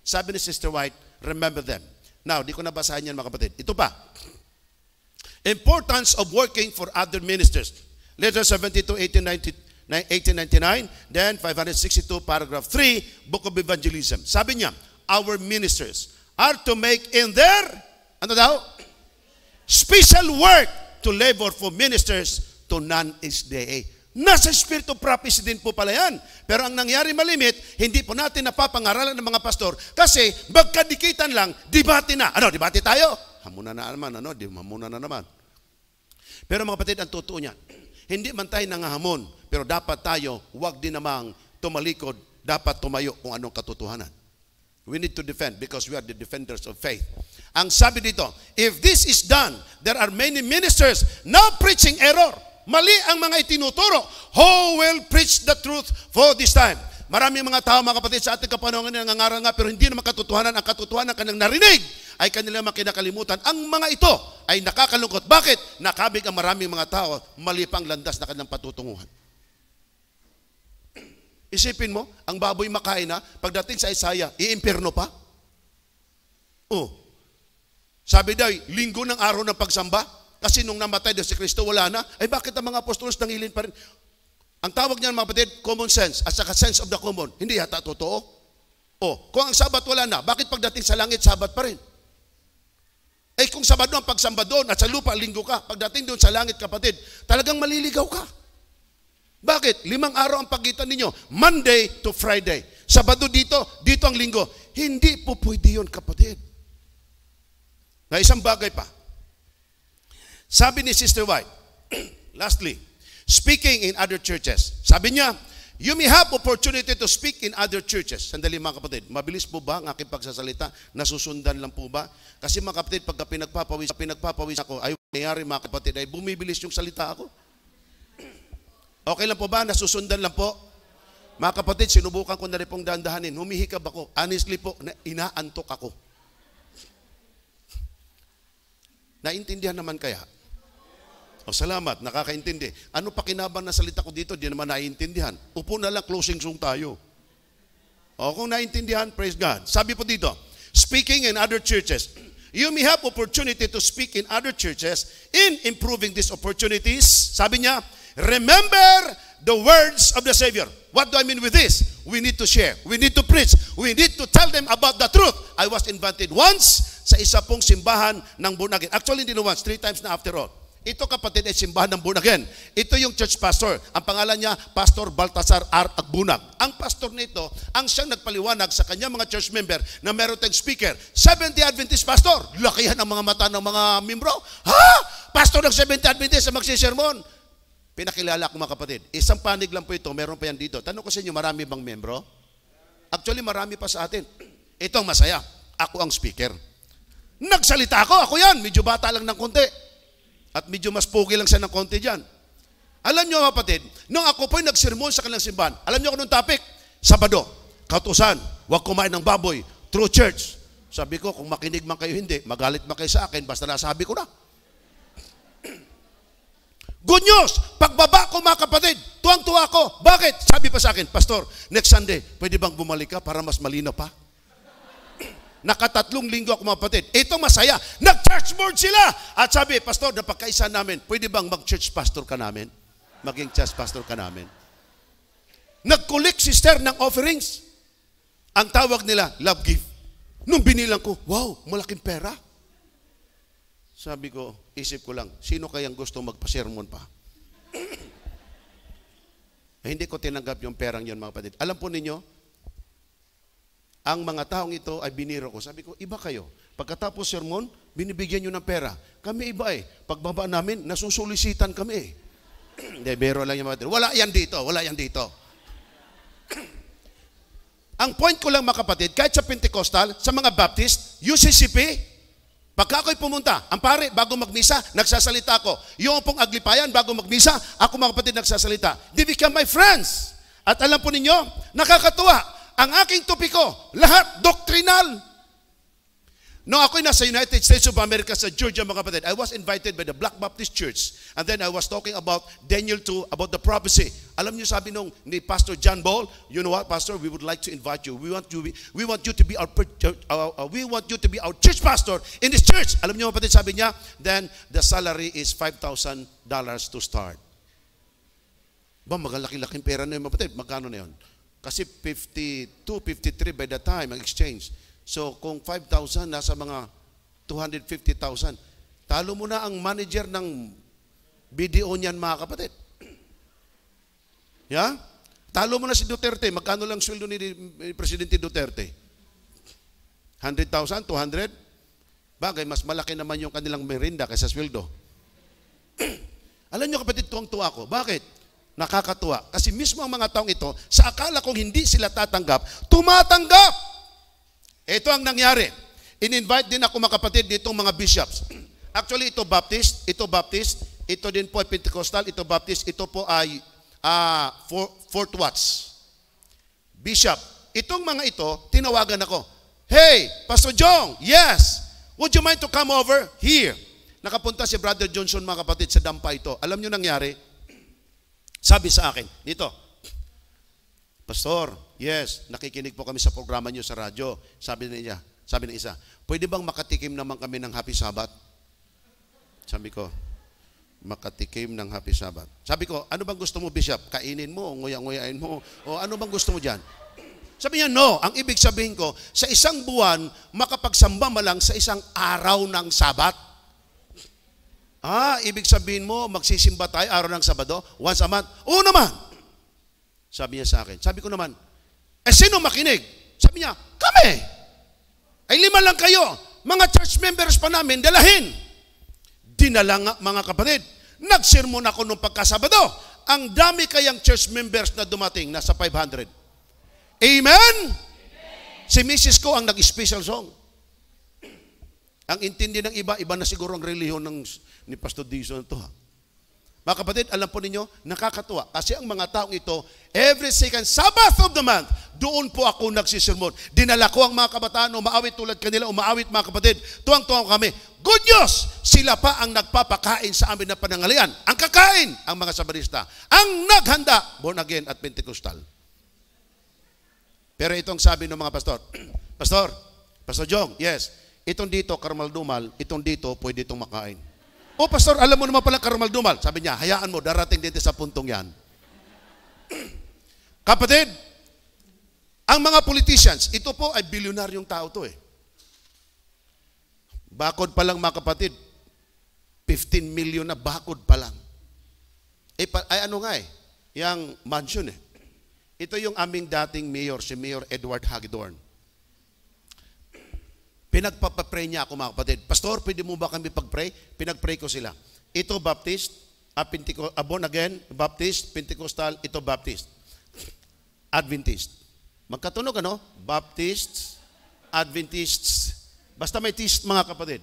Sabi ni Sister White, remember them. Now, di ko nabasahan yan mga kapatid. Ito pa. Importance of working for other ministers. Letter 72, 1890, 1899, then 562, paragraph 3, Book of Evangelism. Sabi niya, our ministers are to make in their, ano daw? Special work to labor for ministers to none is day. Nasa spirit of prophecy din po pala yan. Pero ang nangyari malimit, hindi po natin napapangaralan ng mga pastor kasi magkadikitan lang, debate na. Ano, debate tayo? Hamuna na naman, ano, di, hamuna na naman. Pero mga kapatid, ang totoo niyan, hindi man tayo nangahamon, pero dapat tayo, wag din namang tumalikod, dapat tumayo kung anong katotohanan. We need to defend because we are the defenders of faith. Ang sabi dito, if this is done, there are many ministers now preaching error. Mali ang mga itinuturo. Who will preach the truth for this time? Maraming mga tao, mga kapatid, sa ating kapanahon na nangangaral nga, pero hindi na makatotohanan ang katotohanan kanilang narinig ay kanilang makinakalimutan. Ang mga ito ay nakakalungkot. Bakit? Nakabig ang maraming mga tao, mali pang landas na kanilang patutunguhan. Isipin mo, ang baboy makain na, pagdating sa Isaya, iimpirno pa? Oh, sabi daw, linggo ng araw ng pagsamba, kasi nung namatay daw si Kristo, wala na. Ay bakit ang mga apostolos nangilin pa rin? Ang tawag niyan mga kapatid, common sense at saka sense of the common. Hindi yata totoo. O, oh, kung ang sabat wala na, bakit pagdating sa langit, sabat pa rin? Eh kung sabado ang pagsamba doon at sa lupa, linggo ka, pagdating doon sa langit kapatid, talagang maliligaw ka. Bakit? Limang araw ang pagitan ninyo, Monday to Friday. Sabado dito, dito ang linggo. Hindi po pwede yun kapatid. Na isang bagay pa. Sabi ni Sister White, lastly, speaking in other churches. Sabi niya, you may have opportunity to speak in other churches. Sandali mga kapatid, mabilis po ba ang aking pagsasalita? Nasusundan lang po ba? Kasi mga kapatid, pagka pinagpapawis, pinagpapawis ako, ay nangyari mga kapatid, ay bumibilis yung salita ako. Okay lang po ba? Nasusundan lang po? Mga kapatid, sinubukan ko na rin pong dahan-dahanin. Humihikab ako. Honestly po, inaantok ako. Naintindihan naman kaya? O, salamat, nakakaintindi. Ano pa kinabang na salita ko dito, di naman naiintindihan. Upo na lang, closing song tayo. O, kung naiintindihan, praise God. Sabi po dito, speaking in other churches, you may have opportunity to speak in other churches in improving these opportunities. Sabi niya, remember the words of the Savior. What do I mean with this? We need to share. We need to preach. We need to tell them about the truth. I was invited once sa isa pong simbahan ng born again. Actually, hindi once, three times na after all. Ito kapatid ay simbahan ng born again. Ito yung church pastor. Ang pangalan niya, Pastor Baltasar R. Agbunag. Ang pastor nito, ang siyang nagpaliwanag sa kanya mga church member na meron tayong speaker. 70 Adventist pastor. Lakihan ang mga mata ng mga membro. Ha? Pastor ng 70 Adventist na magsisermon. Pinakilala ko mga kapatid. Isang panig lang po ito, meron pa yan dito. Tanong ko sa inyo, marami bang membro? Actually, marami pa sa atin. Ito ang masaya. Ako ang speaker. Nagsalita ako, ako yan. Medyo bata lang ng konti. At medyo mas pogi lang siya ng konti dyan. Alam nyo mga kapatid, nung ako po'y nagsermon sa kanilang simbahan, alam nyo ako nung topic? Sabado, kautusan, huwag kumain ng baboy, true church. Sabi ko, kung makinig man kayo hindi, magalit man kayo sa akin, basta nasabi ko na. Good news! Pagbaba ko mga kapatid, tuwang-tuwa ako. Bakit? Sabi pa sa akin, Pastor, next Sunday, pwede bang bumalik ka para mas malino pa? Nakatatlong linggo ako mga patid. Ito masaya. Nag-church board sila. At sabi, Pastor, napagkaisa namin. Pwede bang mag-church pastor ka namin? Maging church pastor ka namin. Nag-collect sister ng offerings. Ang tawag nila, love gift. Nung binilang ko, wow, malaking pera. Sabi ko, isip ko lang, sino kayang gusto magpa-sermon pa? eh, hindi ko tinanggap yung perang yon mga patid. Alam po ninyo, ang mga taong ito ay biniro ko. Sabi ko, iba kayo. Pagkatapos sermon, binibigyan nyo ng pera. Kami iba eh. Pagbaba namin, nasusulisitan kami eh. Hindi, bero lang yung mga tira. Wala yan dito, wala yan dito. Ang point ko lang mga kapatid, kahit sa Pentecostal, sa mga Baptist, UCCP, Pagka ako'y pumunta, ang pare, bago magmisa, nagsasalita ako. Yung pong aglipayan, bago magmisa, ako mga kapatid nagsasalita. They become my friends. At alam po ninyo, nakakatuwa. Ang aking topiko, lahat doctrinal. No, ako'y nasa United States of America sa Georgia, mga kapatid. I was invited by the Black Baptist Church. And then I was talking about Daniel 2, about the prophecy. Alam niyo sabi nung ni Pastor John Ball, you know what, Pastor, we would like to invite you. We want you, be, we want you to be our, uh, uh, we want you to be our church pastor in this church. Alam niyo mga kapatid, sabi niya, then the salary is $5,000 to start. Ba, magalaki-laking pera na yun, mga kapatid. Magkano na yun? Kasi 52, 53 by the time ang exchange. So kung 5,000, nasa mga 250,000. Talo mo na ang manager ng BDO niyan mga kapatid. Yeah? Talo mo na si Duterte. Magkano lang sweldo ni Presidente Duterte? 100,000, 200? Bagay, mas malaki naman yung kanilang merinda kaysa sweldo. Alam nyo kapatid, tuwang-tuwa ako. Bakit? Nakakatuwa. Kasi mismo ang mga taong ito, sa akala kong hindi sila tatanggap, tumatanggap. Ito ang nangyari. In-invite din ako mga kapatid nitong mga bishops. Actually, ito Baptist, ito Baptist, ito din po ay Pentecostal, ito Baptist, ito po ay uh, Fort Watts. Bishop, itong mga ito, tinawagan ako, Hey, Pastor Jong, yes, would you mind to come over here? Nakapunta si Brother Johnson, mga kapatid, sa dampa ito. Alam nyo nangyari? Sabi sa akin, dito, Pastor, yes, nakikinig po kami sa programa niyo sa radyo. Sabi na niya, sabi ng isa, pwede bang makatikim naman kami ng Happy Sabbath? Sabi ko, makatikim ng Happy Sabbath. Sabi ko, ano bang gusto mo, Bishop? Kainin mo, nguya-nguyain mo, o ano bang gusto mo dyan? Sabi niya, no. Ang ibig sabihin ko, sa isang buwan, makapagsamba malang sa isang araw ng Sabbath. Ah, ibig sabihin mo, magsisimba tayo araw ng Sabado, once a month? Oo naman! Sabi niya sa akin. Sabi ko naman, eh sino makinig? Sabi niya, kami! Ay lima lang kayo, mga church members pa namin, dalahin! Dinala nga mga kapatid, nagsermon ako nung pagkasabado. Ang dami kayang church members na dumating, nasa 500. Amen? Amen. Si Mrs. ko ang nag-special song. Ang intindi ng iba, iba na siguro ang relihiyon ng, ni Pastor Dizon to. Ha? Mga kapatid, alam po ninyo, nakakatuwa. Kasi ang mga taong ito, every second Sabbath of the month, doon po ako nagsisermon. Dinala ko ang mga kabataan, umaawit tulad kanila, umaawit mga kapatid. Tuwang-tuwang kami. Good news! Sila pa ang nagpapakain sa amin na panangalian. Ang kakain, ang mga sabarista. Ang naghanda, born again at Pentecostal. Pero itong sabi ng mga pastor, Pastor, Pastor Jong, yes, itong dito, karmal dumal, itong dito, pwede itong makain. Oh, pastor, alam mo naman pala karmal dumal. Sabi niya, hayaan mo, darating dito sa puntong yan. Kapatid, ang mga politicians, ito po ay bilyonaryong tao to eh. Bakod pa lang mga kapatid, 15 million na bakod pa lang. Eh, pa, ay ano nga eh, yung mansion eh. Ito yung aming dating mayor, si Mayor Edward Hagedorn. Pinagpapapray niya ako mga kapatid. Pastor, pwede mo ba kami pagpray? Pinagpray ko sila. Ito Baptist, uh, Penteco- uh, born again, Baptist, Pentecostal, ito Baptist. Adventist. Magkatunog ano? Baptists, Adventists. Basta may tist mga kapatid.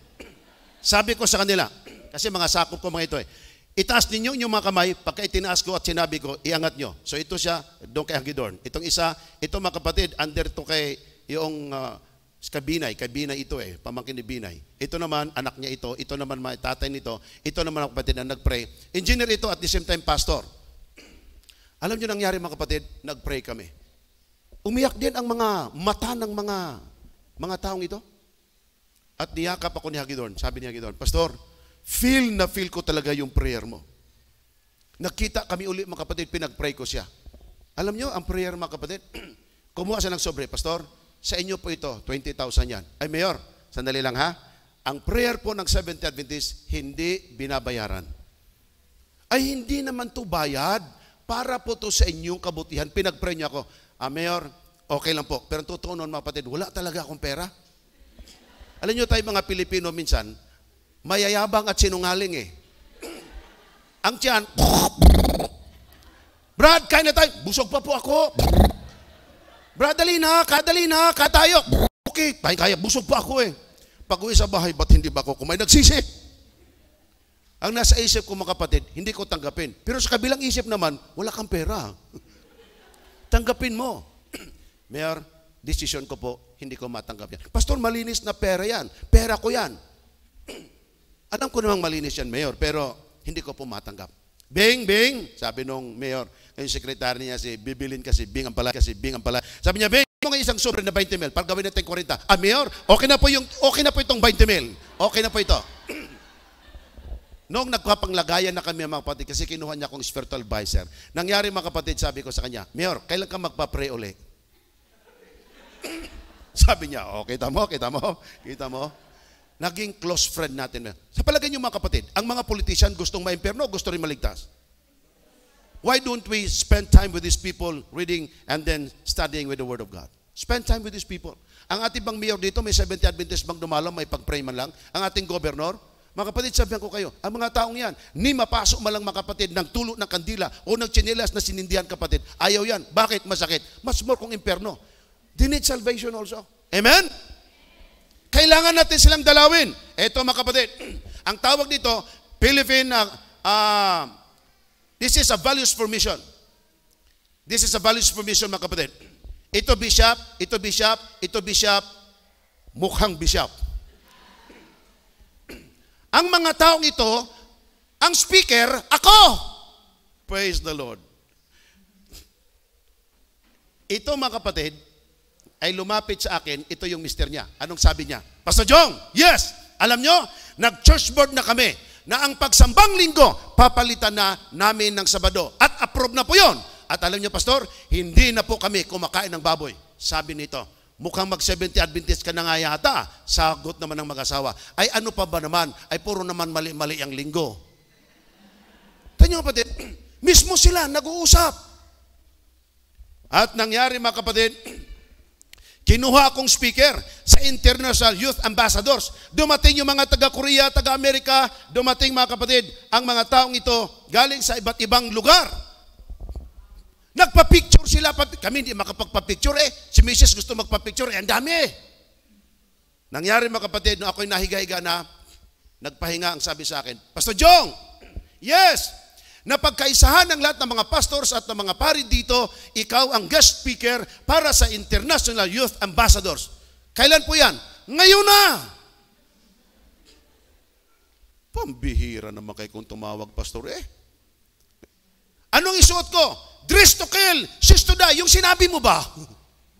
Sabi ko sa kanila, kasi mga sakop ko mga ito eh, itaas ninyo yung mga kamay, pagka itinaas ko at sinabi ko, iangat nyo. So ito siya, doon kay Hagidorn. Itong isa, ito mga kapatid, under to kay yung uh, Kabinay, kabinay ito eh, pamangkin ni Binay. Ito naman, anak niya ito, ito naman mga tatay nito, ito naman ang kapatid na nagpray. Engineer ito at the same time pastor. Alam niyo nangyari mga kapatid, nagpray kami. Umiyak din ang mga mata ng mga mga taong ito. At niyakap ako ni Hagidorn. Sabi ni Hagidorn, Pastor, feel na feel ko talaga yung prayer mo. Nakita kami uli mga kapatid, pinagpray ko siya. Alam niyo, ang prayer mga kapatid, kumuha siya ng sobre, Pastor, sa inyo po ito, 20,000 yan. Ay, Mayor, sandali lang ha. Ang prayer po ng Seventh Adventist, hindi binabayaran. Ay, hindi naman to bayad. Para po to sa inyong kabutihan. Pinag-pray niya ako, ah, Mayor, okay lang po. Pero totoo noon, mga patid, wala talaga akong pera. Alam niyo tayo mga Pilipino minsan, mayayabang at sinungaling eh. Ang tiyan, Brad, kain na tayo. Busog pa po ako. Bradley na, kadali na, katayo. Okay, kaya, kaya, busog pa ako eh. Pag-uwi sa bahay, ba't hindi ba ako kumain? Nagsisi. Ang nasa isip ko mga kapatid, hindi ko tanggapin. Pero sa kabilang isip naman, wala kang pera. tanggapin mo. Mayor, decision ko po, hindi ko matanggap yan. Pastor, malinis na pera yan. Pera ko yan. Alam ko namang malinis yan, Mayor, pero hindi ko po matanggap. Bing, Bing, sabi nung mayor, yung secretary niya si bibilin kasi Bing ang pala, kasi Bing ang pala. Sabi niya, Bing, mo isang sobre na 20 mil, para gawin natin 40. Ah, mayor, okay na po, yung, okay na po itong 20 mil. Okay na po ito. Noong nagpapanglagayan na kami mga kapatid, kasi kinuha niya akong spiritual advisor, nangyari mga kapatid, sabi ko sa kanya, Mayor, kailan ka magpa-pray uli? sabi niya, okay, oh, mo, kita mo, kita mo naging close friend natin. Sa palagay niyo mga kapatid, ang mga politician gustong maimperno, gusto rin maligtas. Why don't we spend time with these people reading and then studying with the Word of God? Spend time with these people. Ang ating bang mayor dito, may 70 Adventist bang dumalo, may pag-pray man lang. Ang ating governor, mga kapatid, sabihan ko kayo, ang mga taong yan, ni mapasok malang mga kapatid ng tulo ng kandila o ng chinelas na sinindihan kapatid, ayaw yan. Bakit? Masakit. Mas more kung imperno. They need salvation also. Amen? Kailangan natin silang dalawin. Ito mga kapatid, ang tawag dito, Philippine, uh, uh, this is a values formation. This is a values formation mga kapatid. Ito bishop, ito bishop, ito bishop, mukhang bishop. Ang mga taong ito, ang speaker, ako. Praise the Lord. Ito mga kapatid, ay lumapit sa akin, ito yung mister niya. Anong sabi niya? Pastor Jong, yes! Alam nyo, nag-church board na kami na ang pagsambang linggo, papalitan na namin ng Sabado. At approve na po yon. At alam nyo, Pastor, hindi na po kami kumakain ng baboy. Sabi nito, mukhang mag-70 Adventist ka na nga yata. Sagot naman ng mag-asawa. Ay ano pa ba naman? Ay puro naman mali-mali ang linggo. Tanyo kapatid, mismo sila nag-uusap. At nangyari mga kapatid, Kinuha akong speaker sa International Youth Ambassadors. Dumating yung mga taga-Korea, taga-Amerika, dumating mga kapatid, ang mga taong ito galing sa iba't ibang lugar. Nagpa-picture sila. Kami hindi makapagpa-picture eh. Si Mrs. gusto magpa-picture eh. Ang dami eh. Nangyari mga kapatid, nung ako'y nahiga-higa na, nagpahinga ang sabi sa akin, Pastor Jong, yes, na pagkaisahan ng lahat ng mga pastors at ng mga pari dito, ikaw ang guest speaker para sa International Youth Ambassadors. Kailan po yan? Ngayon na! Pambihira naman kayo kung tumawag, Pastor. Eh, anong isuot ko? Dress to kill, sis to die. Yung sinabi mo ba?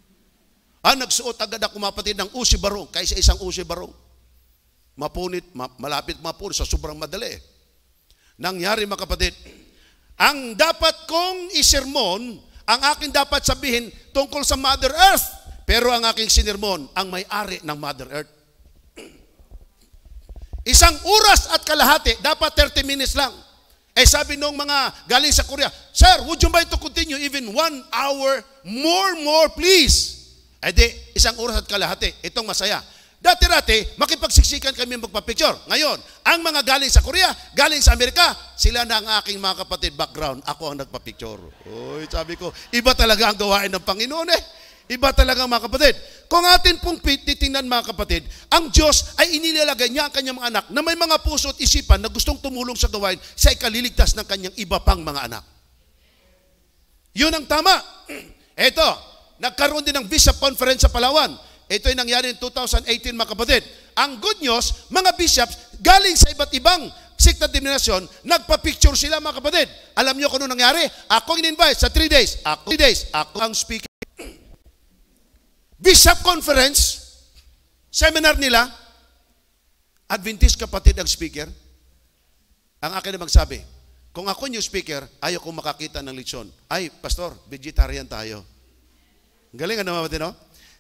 ah, nagsuot agad ako mapatid ng usi barong kaysa isang usi barong. Mapunit, ma malapit mapunit sa sobrang madali. Eh. Nangyari mga kapatid, ang dapat kong isermon, ang akin dapat sabihin tungkol sa Mother Earth, pero ang aking sinermon, ang may-ari ng Mother Earth. Isang oras at kalahati, dapat 30 minutes lang. Eh sabi nung mga galing sa Korea, Sir, would you mind to continue even one hour more, more please? Eh di, isang oras at kalahati. Itong masaya. Dati-dati, makipagsiksikan kami magpa-picture. Ngayon, ang mga galing sa Korea, galing sa Amerika, sila na ang aking mga kapatid background. Ako ang nagpa-picture. Uy, sabi ko, iba talaga ang gawain ng Panginoon eh. Iba talaga mga kapatid. Kung atin pong titingnan mga kapatid, ang Diyos ay inilalagay niya ang kanyang mga anak na may mga puso at isipan na gustong tumulong sa gawain sa ikaliligtas ng kanyang iba pang mga anak. Yun ang tama. Eto, nagkaroon din ng visa conference sa Palawan ito ay nangyari in 2018 mga kapatid. Ang good news, mga bishops galing sa iba't ibang sikta denomination, nagpa-picture sila mga kapatid. Alam niyo kung ano nangyari? Ako in-invite sa 3 days. Ako 3 days. Ako ang speaker. Bishop conference, seminar nila, Adventist kapatid ang speaker. Ang akin na magsabi, kung ako yung speaker, ayaw kong makakita ng leksyon. Ay, pastor, vegetarian tayo. Galing ano mga kapatid, no?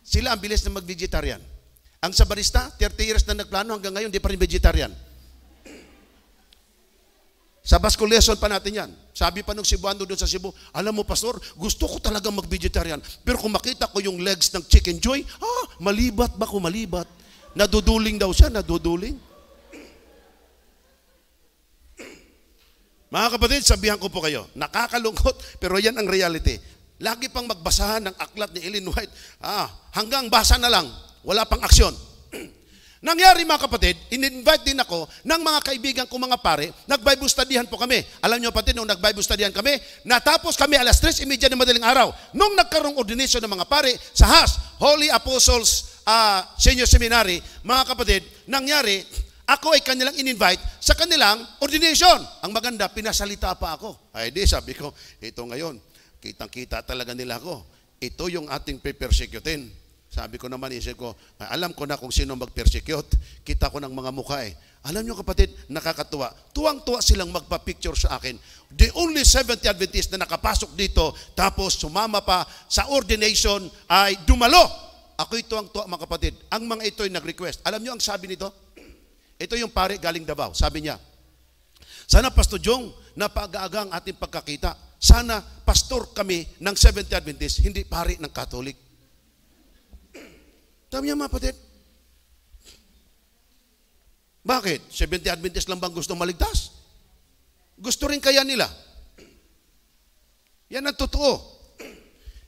Sila ang bilis na mag-vegetarian. Ang sa barista, 30 years na nagplano, hanggang ngayon, di pa rin vegetarian. Sa Basco pa natin yan. Sabi pa nung Cebuano doon sa Cebu, alam mo, Pastor, gusto ko talaga mag-vegetarian. Pero kung makita ko yung legs ng chicken joy, ah, malibat ba ko malibat? Naduduling daw siya, naduduling. Mga kapatid, sabihan ko po kayo, nakakalungkot, pero yan ang reality. Lagi pang magbasahan ng aklat ni Ellen White. Ah, hanggang basa na lang, wala pang aksyon. Nangyari mga kapatid, in-invite din ako ng mga kaibigan kong mga pare, nag-Bible studyhan po kami. Alam niyo pati nung nag-Bible studyhan kami, natapos kami alas 3.30 ng madaling araw. Nung nagkaroon ordination ng mga pare sa HAS, Holy Apostles uh, Senior Seminary, mga kapatid, nangyari, ako ay kanilang in-invite sa kanilang ordination. Ang maganda, pinasalita pa ako. Ay di, sabi ko, ito ngayon, Kitang-kita talaga nila ako. Ito yung ating pipersecute. Sabi ko naman, isip ko, alam ko na kung sino mag-persecute. Kita ko ng mga mukha eh. Alam nyo kapatid, nakakatuwa. Tuwang-tuwa silang magpa-picture sa akin. The only 70 Adventist na nakapasok dito, tapos sumama pa sa ordination ay dumalo. Ako'y tuwang-tuwa mga kapatid. Ang mga ito'y nag-request. Alam nyo ang sabi nito? Ito yung pare galing Davao. Sabi niya, sana Pastor Jong, napag-aaga ang ating pagkakita sana pastor kami ng Seventh Adventist, hindi pari ng Catholic. Tama niya mga patid? Bakit? Seventh Adventist lang bang gusto maligtas? Gusto rin kaya nila? Yan ang totoo.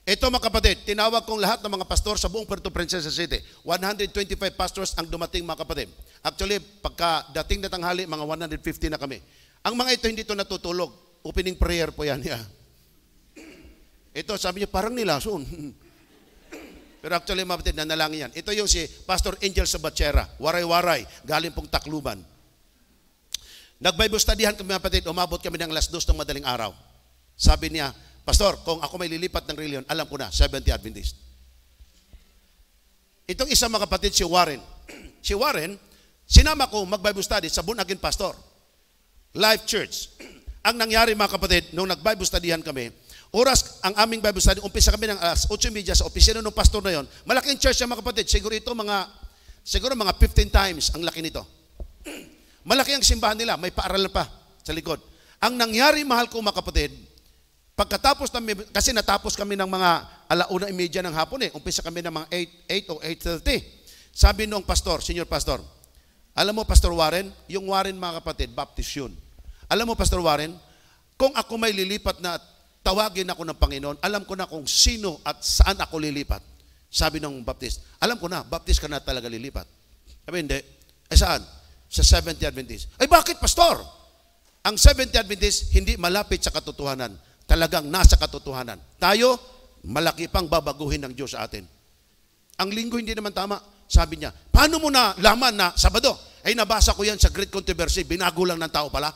Ito mga kapatid, tinawag kong lahat ng mga pastor sa buong Puerto Princesa City. 125 pastors ang dumating mga kapatid. Actually, pagka dating na tanghali, mga 150 na kami. Ang mga ito hindi ito natutulog opening prayer po yan. Yeah. Ito, sabi niya, parang nilason. Pero actually, mapatid, nanalangin yan. Ito yung si Pastor Angel Sabachera, waray-waray, galing pong Takluban. Nag-Bible studyhan kami, mapatid, umabot kami ng last dos ng madaling araw. Sabi niya, Pastor, kung ako may lilipat ng reliyon, alam ko na, 70 Adventist. Itong isang mga kapatid, si Warren. si Warren, sinama ko mag-Bible study sa Bunagin Pastor. Life Church. Ang nangyari mga kapatid, nung nag-Bible studyhan kami, oras ang aming Bible study, umpisa kami ng alas 8.30 sa opisina ng pastor na yon. Malaking church yan mga kapatid. Siguro ito mga, siguro mga 15 times ang laki nito. Malaki ang simbahan nila. May paaralan pa sa likod. Ang nangyari, mahal ko mga kapatid, pagkatapos namin, kasi natapos kami ng mga alauna imedya ng hapon eh. Umpisa kami ng mga 8, 8 o 8.30. Sabi noong pastor, senior pastor, alam mo Pastor Warren, yung Warren mga kapatid, Baptist yun. Alam mo, Pastor Warren, kung ako may lilipat na tawagin ako ng Panginoon, alam ko na kung sino at saan ako lilipat. Sabi ng Baptist, alam ko na, Baptist ka na talaga lilipat. Sabi, hindi. Ay eh, saan? Sa Seventh-day Adventist. Ay bakit, Pastor? Ang Seventh-day Adventist, hindi malapit sa katotohanan. Talagang nasa katotohanan. Tayo, malaki pang babaguhin ng Diyos sa atin. Ang linggo hindi naman tama. Sabi niya, paano mo na laman na Sabado? Ay nabasa ko yan sa Great Controversy, binago lang ng tao pala.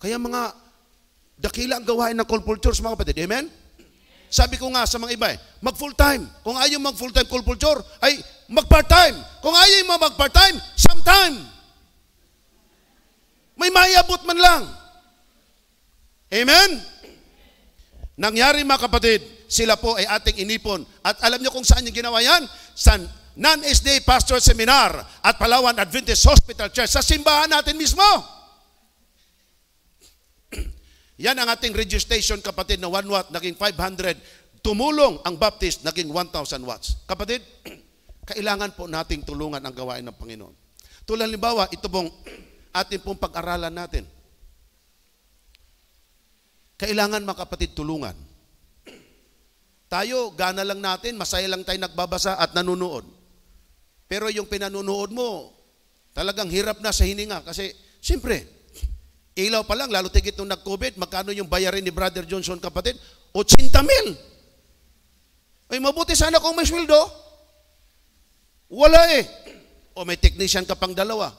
Kaya mga dakila ang gawain ng call culture sa mga kapatid. Amen? Sabi ko nga sa mga iba, eh, mag full time. Kung ayaw mag full time call culture, ay mag part time. Kung ayaw mo mag part time, sometime. May maiabot man lang. Amen? Nangyari mga kapatid, sila po ay ating inipon. At alam niyo kung saan yung ginawa yan? Sa Non-SDA Pastoral Seminar at Palawan Adventist Hospital Church. Sa simbahan natin mismo. Yan ang ating registration kapatid na 1 watt naging 500. Tumulong ang Baptist naging 1,000 watts. Kapatid, kailangan po nating tulungan ang gawain ng Panginoon. Tulad halimbawa, ito pong ating pong pag-aralan natin. Kailangan mga kapatid tulungan. Tayo, gana lang natin, masaya lang tayo nagbabasa at nanonood. Pero yung pinanonood mo, talagang hirap na sa hininga kasi siyempre, Ilaw pa lang, lalo tigit nung nag-COVID, magkano yung bayarin ni Brother Johnson kapatid? 80 mil. Ay, mabuti sana kung may sweldo. Wala eh. O may technician ka pang dalawa.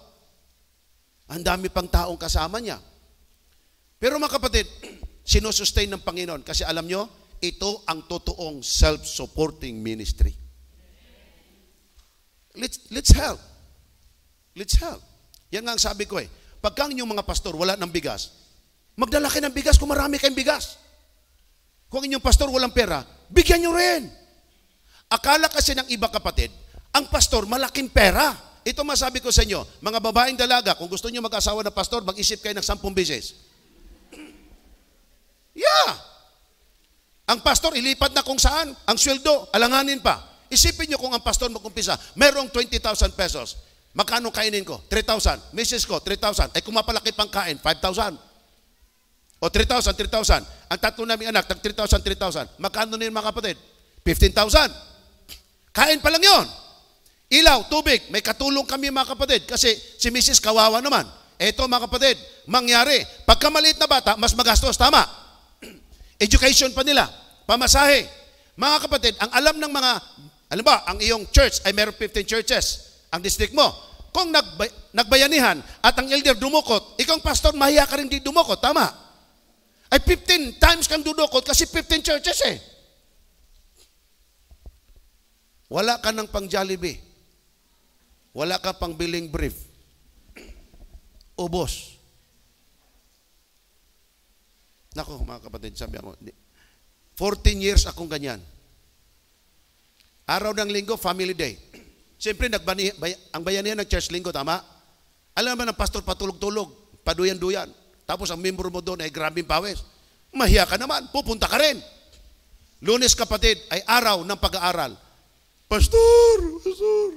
Ang dami pang taong kasama niya. Pero mga kapatid, sinusustain ng Panginoon kasi alam nyo, ito ang totoong self-supporting ministry. Let's, let's help. Let's help. Yan nga ang sabi ko eh. Pagka ang inyong mga pastor wala ng bigas, magdala kayo ng bigas kung marami kayong bigas. Kung ang inyong pastor walang pera, bigyan nyo rin. Akala kasi ng iba kapatid, ang pastor malaking pera. Ito masabi ko sa inyo, mga babaeng dalaga, kung gusto nyo mag-asawa ng pastor, mag-isip kayo ng sampung beses. yeah! Ang pastor, ilipat na kung saan. Ang sweldo, alanganin pa. Isipin nyo kung ang pastor magkumpisa, merong 20,000 pesos. Magkano kainin ko? 3,000. Mrs. ko, 3,000. Ay eh, kumapalaki pang kain, 5,000. O 3,000, 3,000. Ang tatlo namin anak, tag 3,000, 3,000. Magkano na yun mga kapatid? 15,000. Kain pa lang yun. Ilaw, tubig, may katulong kami mga kapatid kasi si Mrs. kawawa naman. Eto mga kapatid, mangyari. Pagka maliit na bata, mas magastos, tama. Education pa nila, pamasahe. Mga kapatid, ang alam ng mga, alam ba, ang iyong church ay meron 15 churches ang district mo. Kung nagbay, nagbayanihan at ang elder dumukot, ikaw ang pastor, mahiya ka rin di dumukot. Tama. Ay 15 times kang dudukot kasi 15 churches eh. Wala ka ng pang Jollibee. Wala ka pang billing brief. Ubos. Nako mga kapatid, sabi ako, 14 years akong ganyan. Araw ng linggo, family day. Siyempre, nagbani, bay, ang bayanihan ng church linggo, tama? Alam mo ang pastor patulog-tulog, paduyan-duyan. Tapos ang member mo doon ay grabing pawis. Mahiya ka naman, pupunta ka rin. Lunes kapatid ay araw ng pag-aaral. Pastor, pastor,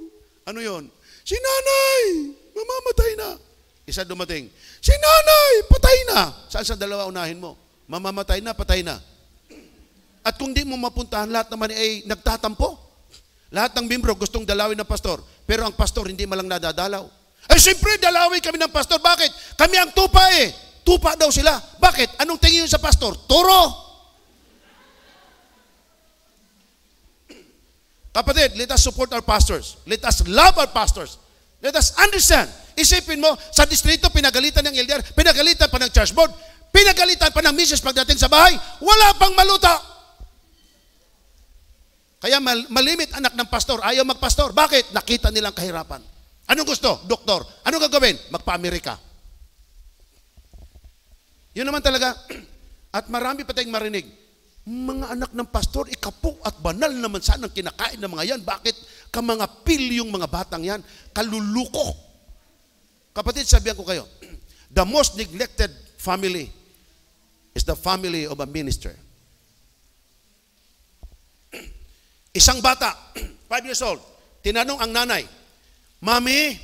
ano yon? Si nanay, mamamatay na. Isa dumating, si nanay, patay na. Saan sa dalawa unahin mo? Mamamatay na, patay na. At kung di mo mapuntahan lahat naman ay nagtatampo. Lahat ng membro gustong dalawin ng pastor, pero ang pastor hindi malang nadadalaw. Ay, eh, siyempre, dalawin kami ng pastor. Bakit? Kami ang tupa eh. Tupa daw sila. Bakit? Anong tingin yun sa pastor? Turo. Kapatid, let us support our pastors. Let us love our pastors. Let us understand. Isipin mo, sa distrito, pinagalitan ng elder, pinagalitan pa ng church board, pinagalitan pa ng misis pagdating sa bahay, wala pang maluta. Kaya mal- malimit anak ng pastor, ayaw magpastor. Bakit? Nakita nilang kahirapan. Anong gusto? Doktor. Anong gagawin? Magpa-Amerika. Yun naman talaga. At marami pa tayong marinig. Mga anak ng pastor, ikapu at banal naman saan ang kinakain ng mga yan. Bakit ka mga pil yung mga batang yan? Kaluluko. Kapatid, sabihan ko kayo, the most neglected family is the family of a minister. Isang bata, 5 years old, tinanong ang nanay, Mami,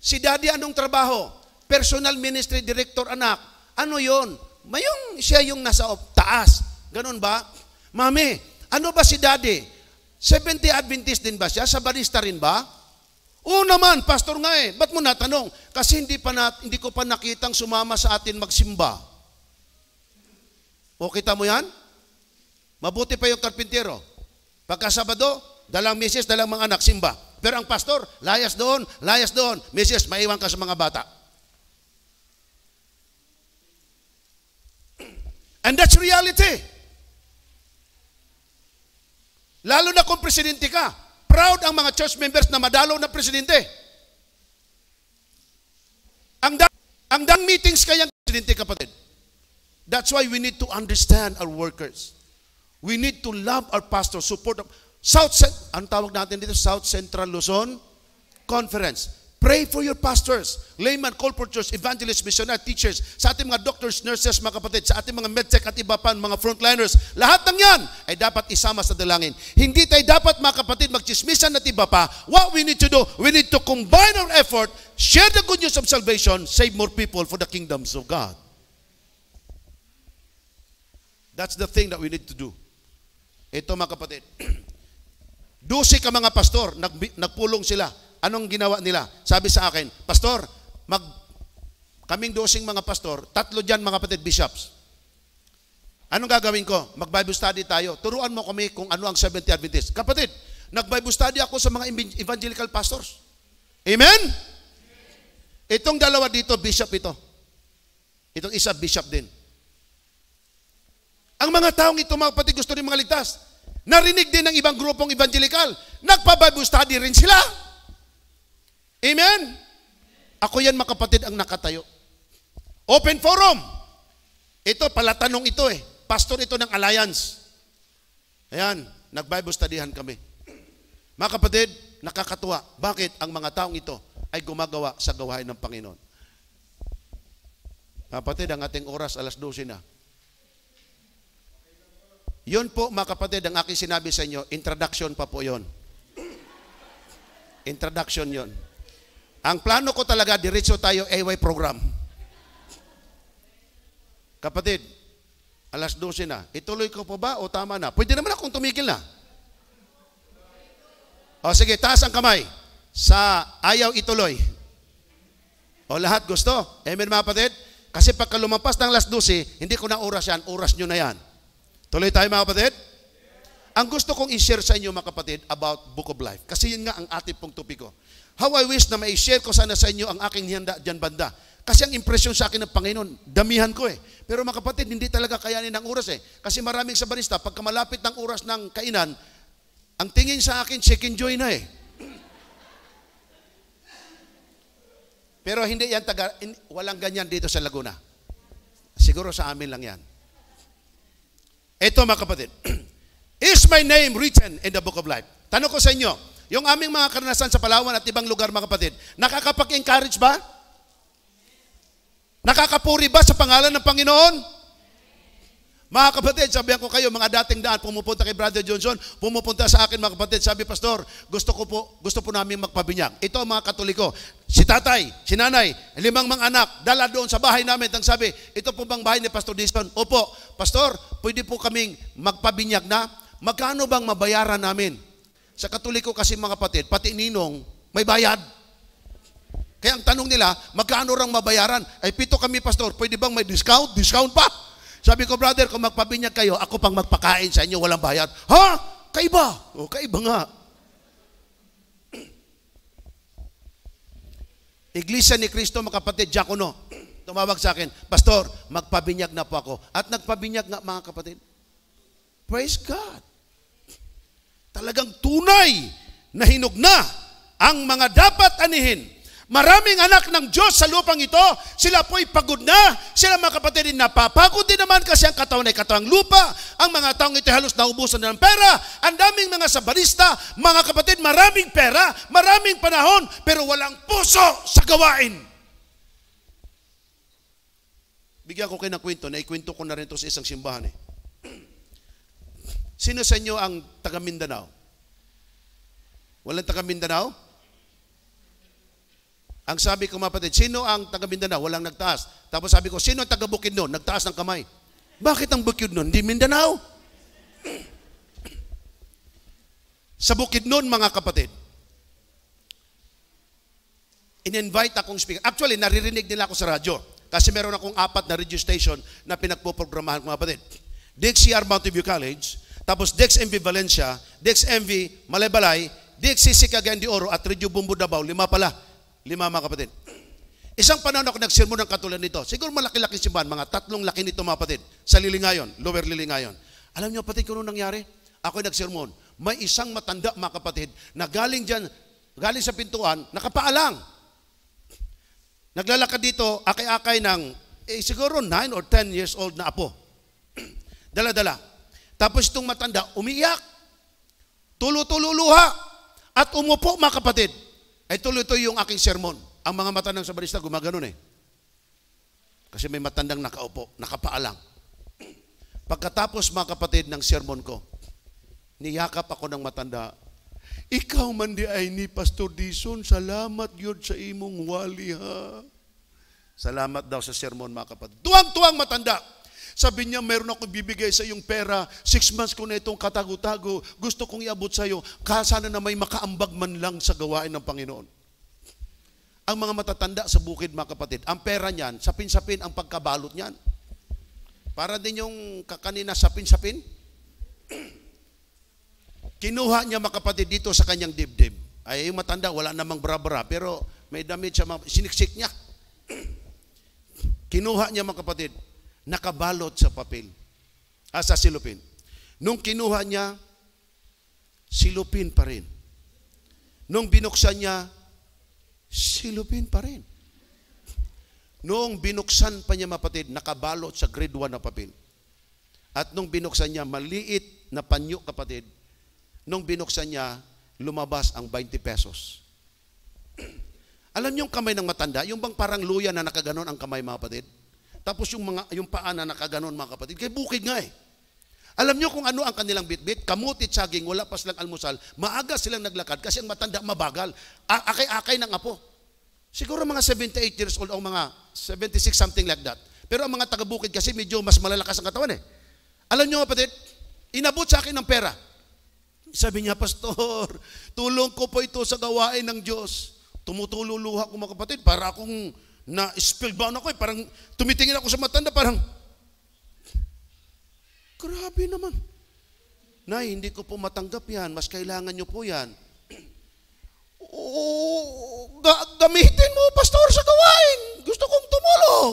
si daddy anong trabaho? Personal ministry director anak. Ano yon? Mayong siya yung nasa taas. Ganun ba? Mami, ano ba si daddy? 70 Adventist din ba siya? Sa barista rin ba? Oo naman, pastor nga eh. Ba't mo natanong? Kasi hindi, pa na, hindi ko pa nakitang sumama sa atin magsimba. O kita mo yan? Mabuti pa yung karpintero. Pagka Sabado, dalang misis, dalang mga anak, simba. Pero ang pastor, layas doon, layas doon. Misis, maiwan ka sa mga bata. And that's reality. Lalo na kung presidente ka, proud ang mga church members na madalaw na presidente. Ang dang, ang dang meetings kayang presidente kapatid. That's why we need to understand our workers. We need to love our pastor, support them. South, ang tawag natin dito, South Central Luzon Conference. Pray for your pastors, layman, call for church, evangelists, missionary, teachers, sa ating mga doctors, nurses, mga kapatid, sa ating mga medtech at iba pa, mga frontliners. Lahat ng yan ay dapat isama sa dalangin. Hindi tayo dapat, mga kapatid, magchismisan at iba pa. What we need to do, we need to combine our effort, share the good news of salvation, save more people for the kingdoms of God. That's the thing that we need to do. Ito mga kapatid, Dusi ka mga pastor, nag, nagpulong sila. Anong ginawa nila? Sabi sa akin, Pastor, mag, kaming dosing mga pastor, tatlo dyan mga kapatid, bishops. Anong gagawin ko? Mag-Bible study tayo. Turuan mo kami kung ano ang 70 Adventist. Kapatid, nag-Bible study ako sa mga evangelical pastors. Amen? Itong dalawa dito, bishop ito. Itong isa, bishop din. Ang mga taong ito, mga kapatid, gusto rin mga ligtas. Narinig din ng ibang grupong evangelical. Nagpa-Bible study rin sila. Amen? Ako yan, mga kapatid, ang nakatayo. Open forum. Ito, palatanong ito eh. Pastor ito ng Alliance. Ayan, nag-Bible studyhan kami. Mga kapatid, nakakatuwa. Bakit ang mga taong ito ay gumagawa sa gawain ng Panginoon? Kapatid, ang ating oras, alas 12 na. Yun po, mga kapatid, ang aking sinabi sa inyo, introduction pa po yon. introduction yon. Ang plano ko talaga, diretso tayo AY program. Kapatid, alas 12 na. Ituloy ko po ba o tama na? Pwede naman akong tumigil na. O sige, taas ang kamay. Sa ayaw ituloy. O lahat gusto? Amen mga kapatid? Kasi pagka lumampas ng alas 12, hindi ko na oras yan, oras nyo na yan. Tuloy tayo mga kapatid. Ang gusto kong i-share sa inyo mga kapatid about Book of Life. Kasi yun nga ang ating pong topiko. Oh. How I wish na ma-share ko sana sa inyo ang aking nihanda dyan banda. Kasi ang impresyon sa akin ng Panginoon, damihan ko eh. Pero mga kapatid, hindi talaga kayanin ang oras eh. Kasi maraming sa barista, pagka malapit ng oras ng kainan, ang tingin sa akin, chicken joy na eh. Pero hindi yan taga, walang ganyan dito sa Laguna. Siguro sa amin lang yan. Ito mga kapatid, Is my name written in the book of life? Tanong ko sa inyo, yung aming mga karanasan sa Palawan at ibang lugar mga kapatid, nakakapag-encourage ba? Nakakapuri ba sa pangalan ng Panginoon? Mga kapatid, sabi ko kayo, mga dating daan, pumupunta kay Brother Johnson, pumupunta sa akin mga kapatid, sabi, Pastor, gusto ko po, gusto po namin magpabinyag. Ito mga katoliko, si tatay, si nanay, limang mga anak, dala doon sa bahay namin, nang sabi, ito po bang bahay ni Pastor Dixon? Opo, Pastor, pwede po kaming magpabinyag na, magkano bang mabayaran namin? Sa katoliko kasi mga kapatid, pati ninong, may bayad. Kaya ang tanong nila, magkano rang mabayaran? Ay, pito kami, Pastor, pwede bang may discount? Discount pa? Sabi ko, brother, kung magpabinyag kayo, ako pang magpakain sa inyo, walang bayad. Ha? Kaiba? O, kaiba nga. Iglesia ni Kristo, mga kapatid, Diakono, tumawag sa akin, Pastor, magpabinyag na po ako. At nagpabinyag nga, mga kapatid. Praise God. Talagang tunay na hinog na ang mga dapat anihin Maraming anak ng Diyos sa lupang ito, sila po'y pagod na. Sila mga kapatid, napapagod din naman kasi ang katawan ay katawang lupa. Ang mga taong ito halos naubusan na ng pera. Ang daming mga sabarista, mga kapatid, maraming pera, maraming panahon, pero walang puso sa gawain. Bigyan ko kayo ng kwento, na ikwento ko na rin ito sa isang simbahan eh. Sino sa inyo ang taga Mindanao? Walang taga Mindanao? Ang sabi ko mapatid, sino ang taga Mindanao? Walang nagtaas. Tapos sabi ko, sino ang taga Bukid nun? Nagtaas ng kamay. Bakit ang Bukid noon? Di Mindanao. Sa Bukid nun, mga kapatid, in-invite akong speaker. Actually, naririnig nila ako sa radyo. Kasi meron akong apat na radio station na pinagpoprogramahan ko mga kapatid. DXCR Mountain View College, tapos DXMV Valencia, DXMV Malebalay, DXCC Cagayan de Oro at Radio Bumbu Davao, lima pala Lima mga kapatid. Isang panahon ako nagsermon ng katulad nito. Siguro malaki-laki simbahan, mga tatlong laki nito mga kapatid. Sa lilingayon, lower lilingayon. Alam niyo kapatid kung ano nangyari? Ako nagsermon. May isang matanda mga kapatid na galing dyan, galing sa pintuan, nakapaalang. Naglalakad dito, akay-akay ng eh, siguro 9 or 10 years old na apo. Dala-dala. Tapos itong matanda, umiyak. Tulo-tulo luha. At umupo mga kapatid. Ay eh, tuloy-tuloy yung aking sermon. Ang mga matandang sabarista gumaganon eh. Kasi may matandang nakaupo, nakapaalang. Pagkatapos mga kapatid ng sermon ko, niyakap ako ng matanda. Ikaw man di ay ni Pastor Dison, salamat yun sa imong wali ha. Salamat daw sa sermon mga kapatid. Tuwang-tuwang matanda. Sabi niya, meron akong bibigay sa iyong pera. Six months ko na itong katago-tago. Gusto kong iabot sa iyo. Kasana na may makaambag man lang sa gawain ng Panginoon. Ang mga matatanda sa bukid, mga kapatid, ang pera niyan, sapin-sapin ang pagkabalot niyan. Para din yung kakanina sapin-sapin. Kinuha niya mga kapatid dito sa kanyang dibdib. Ay, yung matanda, wala namang brabra, pero may damit siya, siniksik niya. Kinuha niya mga kapatid nakabalot sa papel, ah, sa silupin. Nung kinuha niya, silupin pa rin. Nung binuksan niya, silupin pa rin. Nung binuksan pa niya mapatid, nakabalot sa grade 1 na papel. At nung binuksan niya, maliit na panyo kapatid, nung binuksan niya, lumabas ang 20 pesos. Alam niyo yung kamay ng matanda, yung bang parang luya na nakaganon ang kamay mga kapatid? Tapos yung, mga, yung paa na nakaganon mga kapatid, kay bukid nga eh. Alam niyo kung ano ang kanilang bitbit? Kamuti, tsaging, wala pa silang almusal. Maaga silang naglakad kasi ang matanda mabagal. Akay-akay ng apo. Siguro mga 78 years old o mga 76 something like that. Pero ang mga taga-bukid kasi medyo mas malalakas ang katawan eh. Alam nyo kapatid, inabot sa akin ng pera. Sabi niya, Pastor, tulong ko po ito sa gawain ng Diyos. Tumutulo luha ko mga kapatid para akong na spellbound ako eh. Parang tumitingin ako sa matanda, parang, grabe naman. Na hindi ko po matanggap yan. Mas kailangan nyo po yan. Oo, ga- gamitin mo, pastor, sa gawain. Gusto kong tumulong.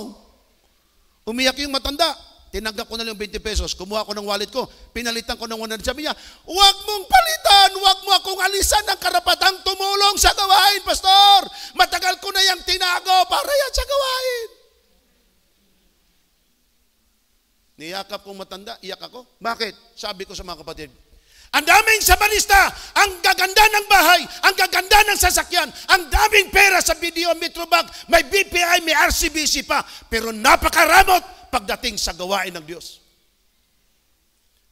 Umiyak yung matanda. Tinanggap ko na lang 20 pesos. Kumuha ko ng wallet ko. Pinalitan ko ng 100. Sabi niya, huwag mong palitan. Huwag mo akong alisan ng karapatang tumulong sa gawain, Pastor. Matagal ko na yung tinago para yan sa gawain. Niyakap kong matanda, iyak ako. Bakit? Sabi ko sa mga kapatid, ang daming sabanista, ang gaganda ng bahay, ang gaganda ng sasakyan, ang daming pera sa BDO Metrobank, may BPI, may RCBC pa, pero napakaramot pagdating sa gawain ng Diyos.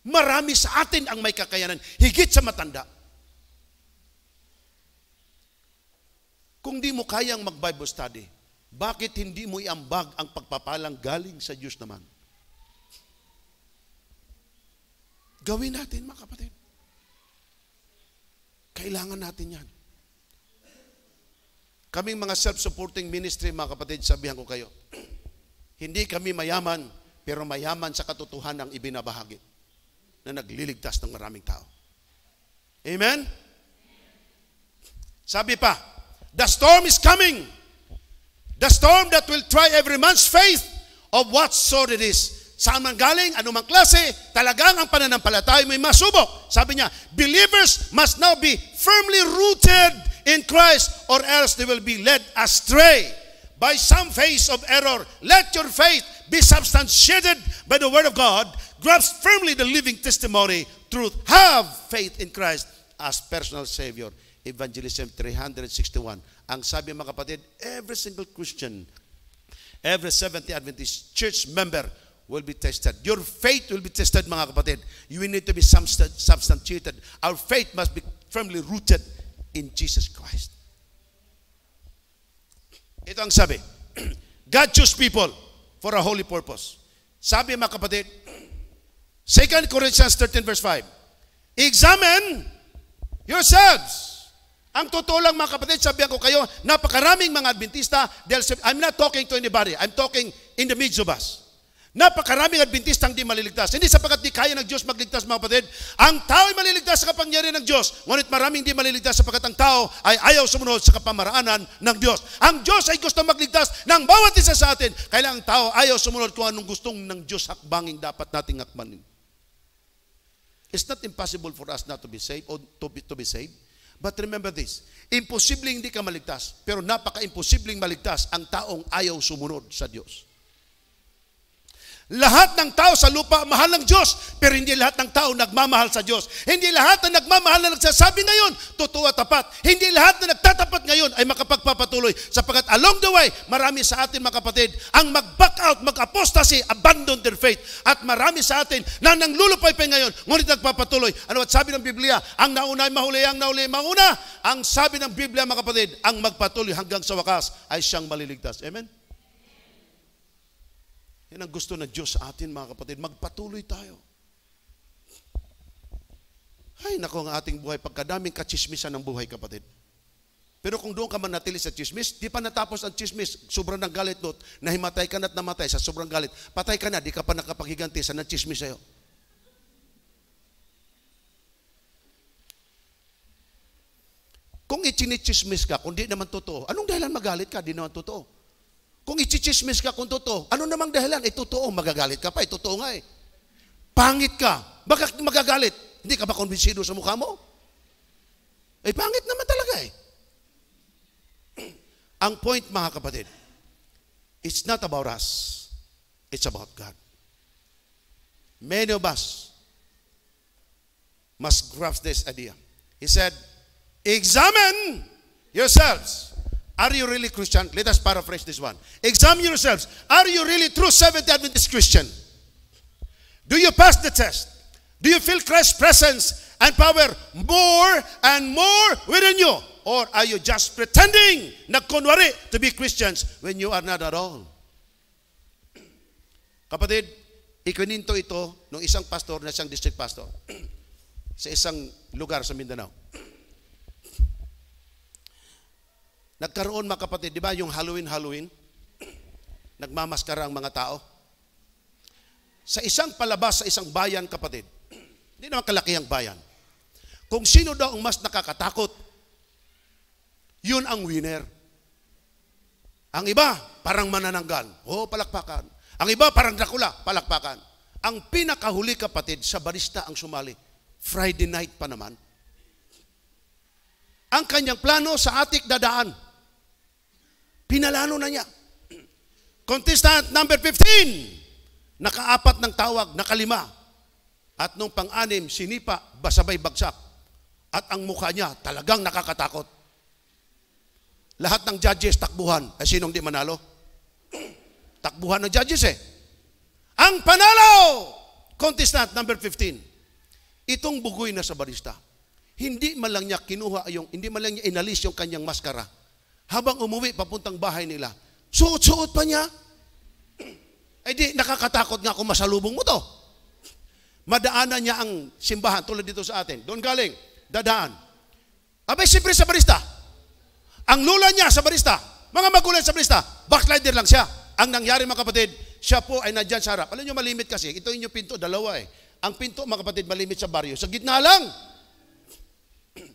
Marami sa atin ang may kakayanan, higit sa matanda. Kung di mo kayang mag-Bible study, bakit hindi mo iambag ang pagpapalang galing sa Diyos naman? Gawin natin, mga kapatid. Kailangan natin yan. Kaming mga self-supporting ministry, mga kapatid, sabihan ko kayo, hindi kami mayaman, pero mayaman sa katotohanan ang ibinabahagi na nagliligtas ng maraming tao. Amen? Sabi pa, the storm is coming. The storm that will try every man's faith of what sort it is. Saan man galing, anumang klase, talagang ang pananampalataya mo'y masubok. Sabi niya, believers must now be firmly rooted in Christ or else they will be led astray by some phase of error. Let your faith be substantiated by the word of God. Grasp firmly the living testimony, truth. Have faith in Christ as personal Savior. Evangelism 361. Ang sabi mga kapatid, every single Christian, every Seventh-day Adventist church member will be tested. Your faith will be tested mga kapatid. You need to be substantiated. Our faith must be firmly rooted in Jesus Christ. Ito ang sabi. God chose people for a holy purpose. Sabi mga kapatid, 2 Corinthians 13 verse 5, Examine yourselves. Ang totoo lang mga kapatid, sabihan ko kayo, napakaraming mga Adventista, I'm not talking to anybody, I'm talking in the midst of us. Napakaraming Adventista ang di maliligtas. Hindi sapagkat di kaya ng Diyos magligtas, mga kapatid. Ang tao ay maliligtas sa kapangyarihan ng Diyos. Ngunit maraming di maliligtas sapagkat ang tao ay ayaw sumunod sa kapamaraanan ng Diyos. Ang Diyos ay gusto magligtas ng bawat isa sa atin. Kaya ang tao ayaw sumunod kung anong gustong ng Diyos hakbangin dapat nating hakbanin. It's not impossible for us not to be saved or to be, to be saved. But remember this, imposible hindi ka maligtas, pero napaka-imposibleng maligtas ang taong ayaw sumunod sa Diyos. Lahat ng tao sa lupa mahal ng Diyos, pero hindi lahat ng tao nagmamahal sa Diyos. Hindi lahat na nagmamahal na nagsasabi ngayon, totoo at tapat. Hindi lahat na nagtatapat ngayon ay makapagpapatuloy. Sapagat along the way, marami sa atin mga kapatid, ang mag-back out, mag-apostasy, abandon their faith. At marami sa atin na nanglulupay pa ngayon, ngunit nagpapatuloy. Ano at sabi ng Biblia, ang nauna ay mahuli, ang nauli ay mauna. Ang sabi ng Biblia mga kapatid, ang magpatuloy hanggang sa wakas ay siyang maliligtas. Amen? Yan ang gusto na Diyos sa atin, mga kapatid. Magpatuloy tayo. Ay, nako ang ating buhay. Pagkadaming kachismisan ng buhay, kapatid. Pero kung doon ka man natili sa chismis, di pa natapos ang chismis, sobrang ng galit doon, nahimatay ka na at namatay sa sobrang galit. Patay ka na, di ka pa nakapaghiganti sa nagchismis sa'yo. Kung ichinichismis ka, kung di naman totoo, anong dahilan magalit ka, di naman totoo? Kung ichichismis ka kung totoo, ano namang dahilan? Eh, totoo, magagalit ka pa. Eh, totoo nga eh. Pangit ka. Bakit magagalit? Hindi ka ba kumbinsido sa mukha mo? Eh, pangit naman talaga eh. Ang point, mga kapatid, it's not about us. It's about God. Many of us must grasp this idea. He said, examine yourselves Are you really Christian? Let us paraphrase this one. Examine yourselves. Are you really true Seventh Adventist Christian? Do you pass the test? Do you feel Christ's presence and power more and more within you? Or are you just pretending nagkunwari to be Christians when you are not at all? Kapatid, ikininto ito ng isang pastor na siyang district pastor sa isang lugar sa Mindanao. Nagkaroon mga kapatid, di ba yung Halloween-Halloween? Nagmamaskara ang mga tao. Sa isang palabas, sa isang bayan kapatid, hindi naman kalaki ang bayan. Kung sino daw ang mas nakakatakot, yun ang winner. Ang iba, parang manananggal. Oo, oh, palakpakan. Ang iba, parang Dracula. Palakpakan. Ang pinakahuli kapatid, sa barista ang sumali. Friday night pa naman. Ang kanyang plano sa atik dadaan. Pinalano na niya. Contestant number 15, nakaapat ng tawag, nakalima. At nung pang-anim, sinipa, basabay bagsak. At ang mukha niya talagang nakakatakot. Lahat ng judges takbuhan. Ay sinong di manalo? takbuhan ng judges eh. Ang panalo! Contestant number 15. Itong bugoy na sa barista, hindi man lang niya kinuha yung, hindi man lang niya inalis yung kanyang maskara habang umuwi papuntang bahay nila, suot-suot pa niya. Eh di, nakakatakot nga kung masalubong mo to. Madaanan niya ang simbahan tulad dito sa atin. Doon galing, dadaan. Abay, siyempre sa barista. Ang lula niya sa barista, mga magulang sa barista, backslider lang siya. Ang nangyari mga kapatid, siya po ay nandyan sa harap. Alam niyo, malimit kasi. Ito yung pinto, dalawa eh. Ang pinto, mga kapatid, malimit sa baryo. Sa gitna lang.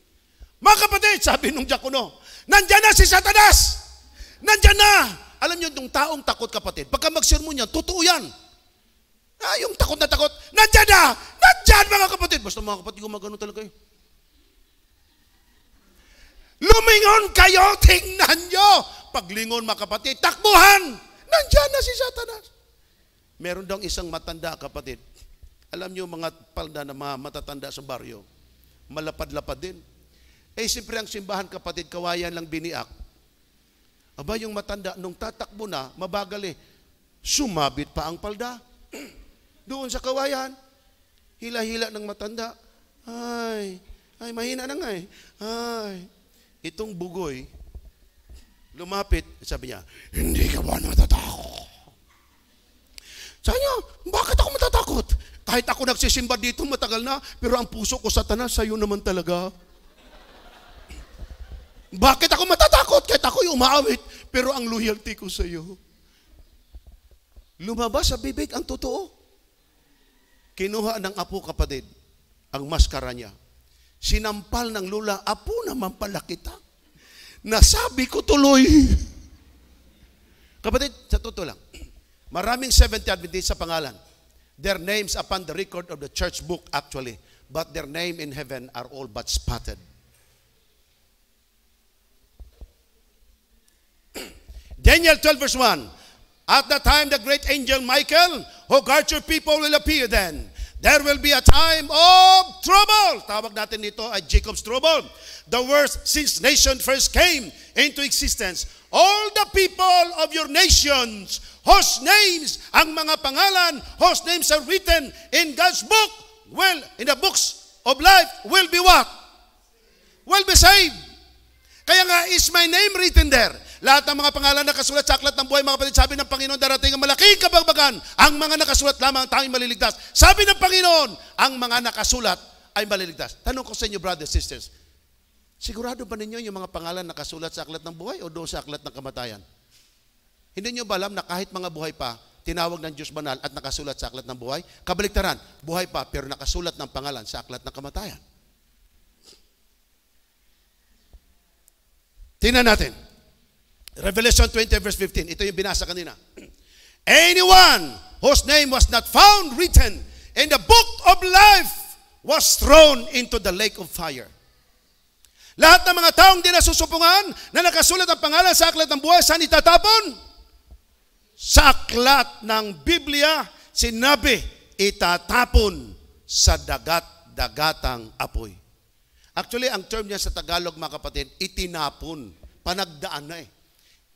mga kapatid, sabi nung Diakono, Nandiyan na si Satanas! Nandiyan na! Alam niyo, yung taong takot kapatid, pagka mag-sermon yan, totoo yan. Ah, yung takot na takot, nandiyan na! Nandiyan mga kapatid! Basta mga kapatid, gumagano talaga kayo. Eh. Lumingon kayo, tingnan nyo! Paglingon mga kapatid, takbuhan! Nandiyan na si Satanas! Meron daw isang matanda kapatid. Alam niyo mga palda na mga matatanda sa baryo, malapad-lapad din. Eh, siyempre ang simbahan, kapatid, kawayan lang biniak. Aba, yung matanda, nung tatakbo na, mabagal eh, sumabit pa ang palda. Doon sa kawayan, hila-hila ng matanda. Ay, ay, mahina na nga eh. Ay, itong bugoy, lumapit, sabi niya, hindi ka ba natatakot? Sabi bakit ako matatakot? Kahit ako nagsisimba dito matagal na, pero ang puso ko, satanas, sa'yo naman talaga. Bakit ako matatakot? Kahit ako'y umaawit, pero ang loyalty ko sa iyo. Lumabas sa bibig ang totoo. Kinuha ng apo kapatid ang maskara niya. Sinampal ng lula, apo naman pala kita. Nasabi ko tuloy. Kapatid, sa totoo lang, maraming Seventh-day Adventist sa pangalan. Their names upon the record of the church book actually, but their name in heaven are all but spotted. Daniel 12 verse 1. At the time the great angel Michael, who oh, guards your people, will appear then. There will be a time of trouble. Tawag natin dito ay Jacob's trouble. The worst since nation first came into existence. All the people of your nations, whose names, ang mga pangalan, whose names are written in God's book, well, in the books of life, will be what? Will be saved. Kaya nga, is my name written there? Lahat ng mga pangalan na kasulat sa aklat ng buhay, mga kapatid, sabi ng Panginoon, darating ang malaking kabagbagan. Ang mga nakasulat lamang tanging maliligtas. Sabi ng Panginoon, ang mga nakasulat ay maliligtas. Tanong ko sa inyo, brothers, sisters, sigurado ba ninyo yung mga pangalan nakasulat sa aklat ng buhay o doon sa aklat ng kamatayan? Hindi nyo ba alam na kahit mga buhay pa, tinawag ng Diyos banal at nakasulat sa aklat ng buhay? Kabaliktaran, buhay pa pero nakasulat ng pangalan sa aklat ng kamatayan. Tingnan natin. Revelation 20 verse 15. Ito yung binasa kanina. Anyone whose name was not found written in the book of life was thrown into the lake of fire. Lahat ng mga taong di nasusupungan na nakasulat ang pangalan sa aklat ng buhay, saan itatapon? Sa aklat ng Biblia, sinabi, itatapon sa dagat-dagatang apoy. Actually, ang term niya sa Tagalog, mga kapatid, itinapon. Panagdaan na eh.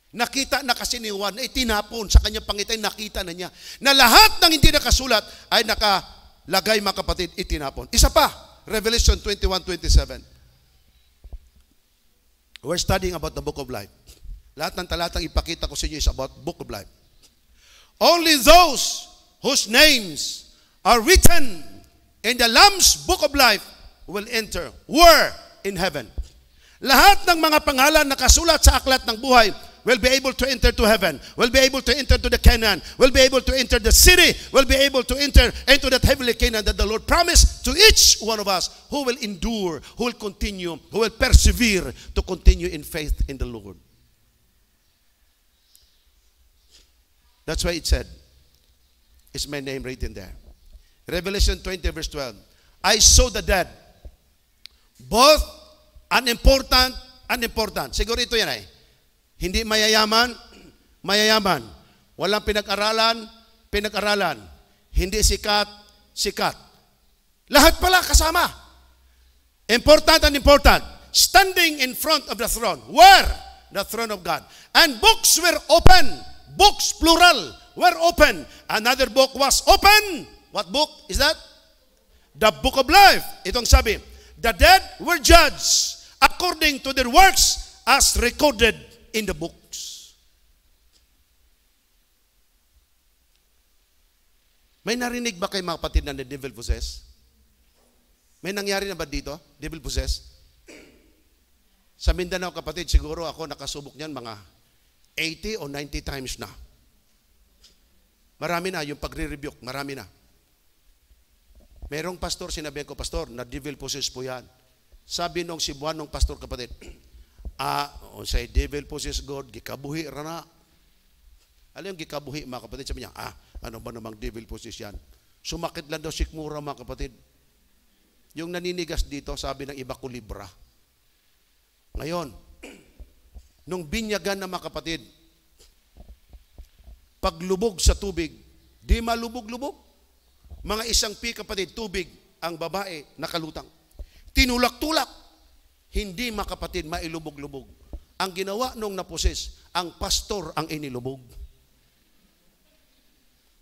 Nakita na kasi ni Juan, ay eh, tinapon sa kanyang pangitay, nakita na niya na lahat ng hindi nakasulat ay nakalagay mga kapatid, itinapon. Isa pa, Revelation 21-27. We're studying about the book of life. Lahat ng talatang ipakita ko sa inyo is about book of life. Only those whose names are written in the Lamb's book of life will enter. Were in heaven. Lahat ng mga pangalan nakasulat sa aklat ng buhay will be able to enter to heaven, will be able to enter to the Canaan, will be able to enter the city, will be able to enter into that heavenly Canaan that the Lord promised to each one of us who will endure, who will continue, who will persevere to continue in faith in the Lord. That's why it said, Is my name written there? Revelation 20, verse 12. I saw the dead, both unimportant, unimportant. Siguro ito yan ay. Eh? Hindi mayayaman, mayayaman. Walang pinag-aralan, pinag-aralan. Hindi sikat, sikat. Lahat pala kasama. Important and important. Standing in front of the throne. Where? The throne of God. And books were open. Books, plural, were open. Another book was open. What book is that? The book of life. Itong sabi, the dead were judged according to their works as recorded in the books. May narinig ba kayo mga kapatid na devil possess? May nangyari na ba dito? Devil possess? Sa Mindanao kapatid, siguro ako nakasubok niyan mga 80 o 90 times na. Marami na yung pagre-rebuke, marami na. Merong pastor, sinabi ko, pastor, na devil possess po yan. Sabi nung Cebuanong pastor kapatid, ah, o say devil possess God, gikabuhi ra na. Alam yung gikabuhi mga kapatid, sabi niya, ah, ano ba namang devil possess yan? Sumakit lang daw sikmura mga kapatid. Yung naninigas dito, sabi ng iba kulibra. Ngayon, nung binyagan na mga kapatid, paglubog sa tubig, di malubog-lubog. Mga isang pi kapatid, tubig, ang babae nakalutang. Tinulak-tulak hindi makapatid, mailubog-lubog. Ang ginawa nung naposes, ang pastor ang inilubog.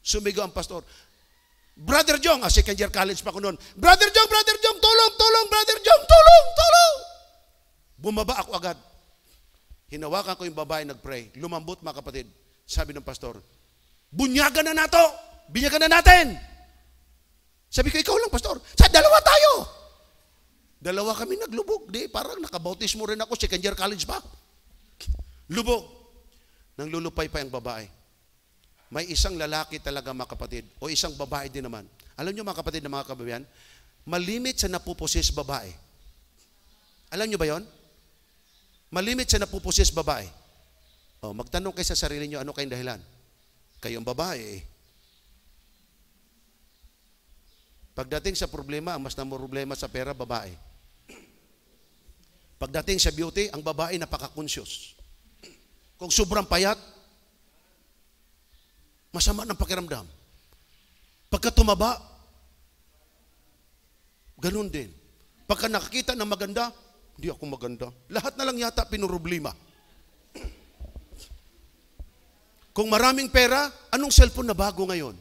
Sumigaw ang pastor, Brother Jong, ah, second year college pa ko noon, Brother Jong, Brother Jong, tulong, tulong, Brother Jong, tulong, tulong! Bumaba ako agad. Hinawakan ko yung babae, nagpray. Lumambot mga kapatid. Sabi ng pastor, bunyagan na nato! Binyagan na natin! Sabi ko, ikaw lang, pastor. Sa dalawa tayo! Dalawa kami naglubog. Di, parang nakabautismo rin ako, second year college pa. Lubog. Nang lulupay pa yung babae. May isang lalaki talaga mga kapatid, o isang babae din naman. Alam nyo mga kapatid na mga kababayan, malimit sa napupusis babae. Alam nyo ba yon? Malimit sa napupusis babae. O, magtanong kayo sa sarili nyo, ano kayong dahilan? Kayong babae eh. Pagdating sa problema, ang mas na problema sa pera, babae. Pagdating sa beauty, ang babae napaka-conscious. Kung sobrang payat, masama ng pakiramdam. Pagka tumaba, ganun din. Pagka nakakita ng maganda, hindi ako maganda. Lahat na lang yata pinuroblema. Kung maraming pera, anong cellphone na bago ngayon?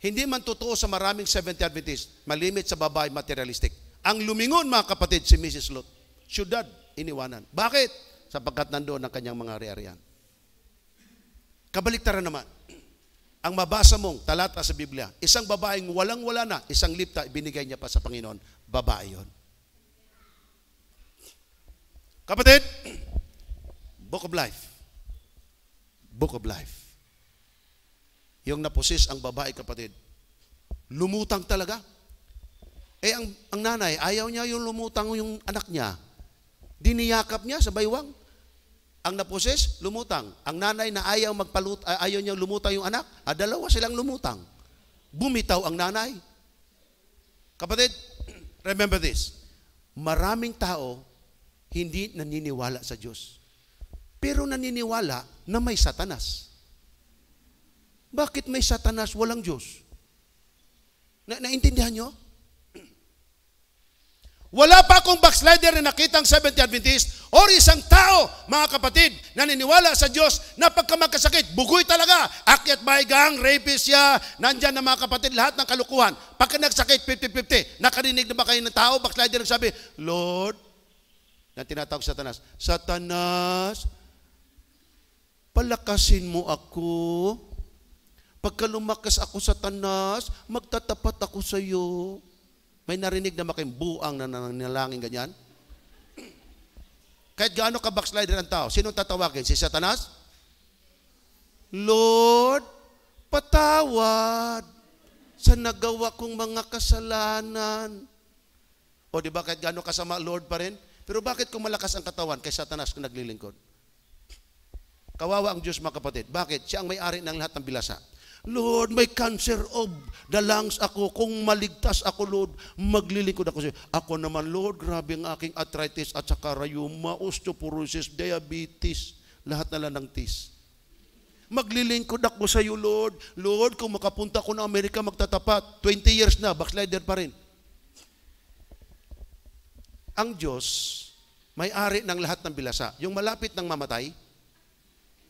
Hindi man totoo sa maraming Seventh-day Adventist, malimit sa babae materialistic. Ang lumingon mga kapatid si Mrs. Lot, syudad, iniwanan. Bakit? Sapagkat nandoon ang kanyang mga ari-arian. Kabaliktaran naman. Ang mabasa mong talata sa Biblia, isang babaeng walang-wala na, isang lipta, binigay niya pa sa Panginoon. Babae yon. Kapatid, Book of Life. Book of Life yung naposis ang babae kapatid. Lumutang talaga. Eh ang, ang nanay, ayaw niya yung lumutang yung anak niya. Diniyakap niya sa baywang. Ang naposes, lumutang. Ang nanay na ayaw, magpalut, ayaw niya lumutang yung anak, ah, dalawa silang lumutang. Bumitaw ang nanay. Kapatid, remember this. Maraming tao hindi naniniwala sa Diyos. Pero naniniwala na may satanas. Bakit may satanas, walang Diyos? Na naintindihan nyo? Wala pa akong backslider na nakita ang 70 Adventist o isang tao, mga kapatid, naniniwala sa Diyos na pagka magkasakit, bugoy talaga, akyat baygang, rapist siya, nandyan na mga kapatid, lahat ng kalukuhan. Pagka nagsakit, 50-50, nakarinig na ba kayo ng tao, backslider nagsabi, Lord, na tinatawag Satanas, Satanas, palakasin mo ako Pagka lumakas ako sa tanas, magtatapat ako sa iyo. May narinig na kayong buang na nananalangin ganyan? Kahit gaano ka backslider ang tao, sino tatawagin? Si Satanas? Lord, patawad sa nagawa kong mga kasalanan. O di ba kahit gaano kasama Lord pa rin? Pero bakit kung malakas ang katawan kay Satanas kung naglilingkod? Kawawa ang Diyos mga kapatid. Bakit? Siya ang may-ari ng lahat ng bilasa. Lord, may cancer of the lungs ako. Kung maligtas ako, Lord, maglilingkod ako sa'yo. Ako naman, Lord, grabe ang aking arthritis at saka rayuma, osteoporosis, diabetes, lahat na lang ng tis. Maglilingkod ako sa iyo, Lord. Lord, kung makapunta ako ng Amerika, magtatapat. 20 years na, backslider pa rin. Ang Diyos, may-ari ng lahat ng bilasa. Yung malapit ng mamatay,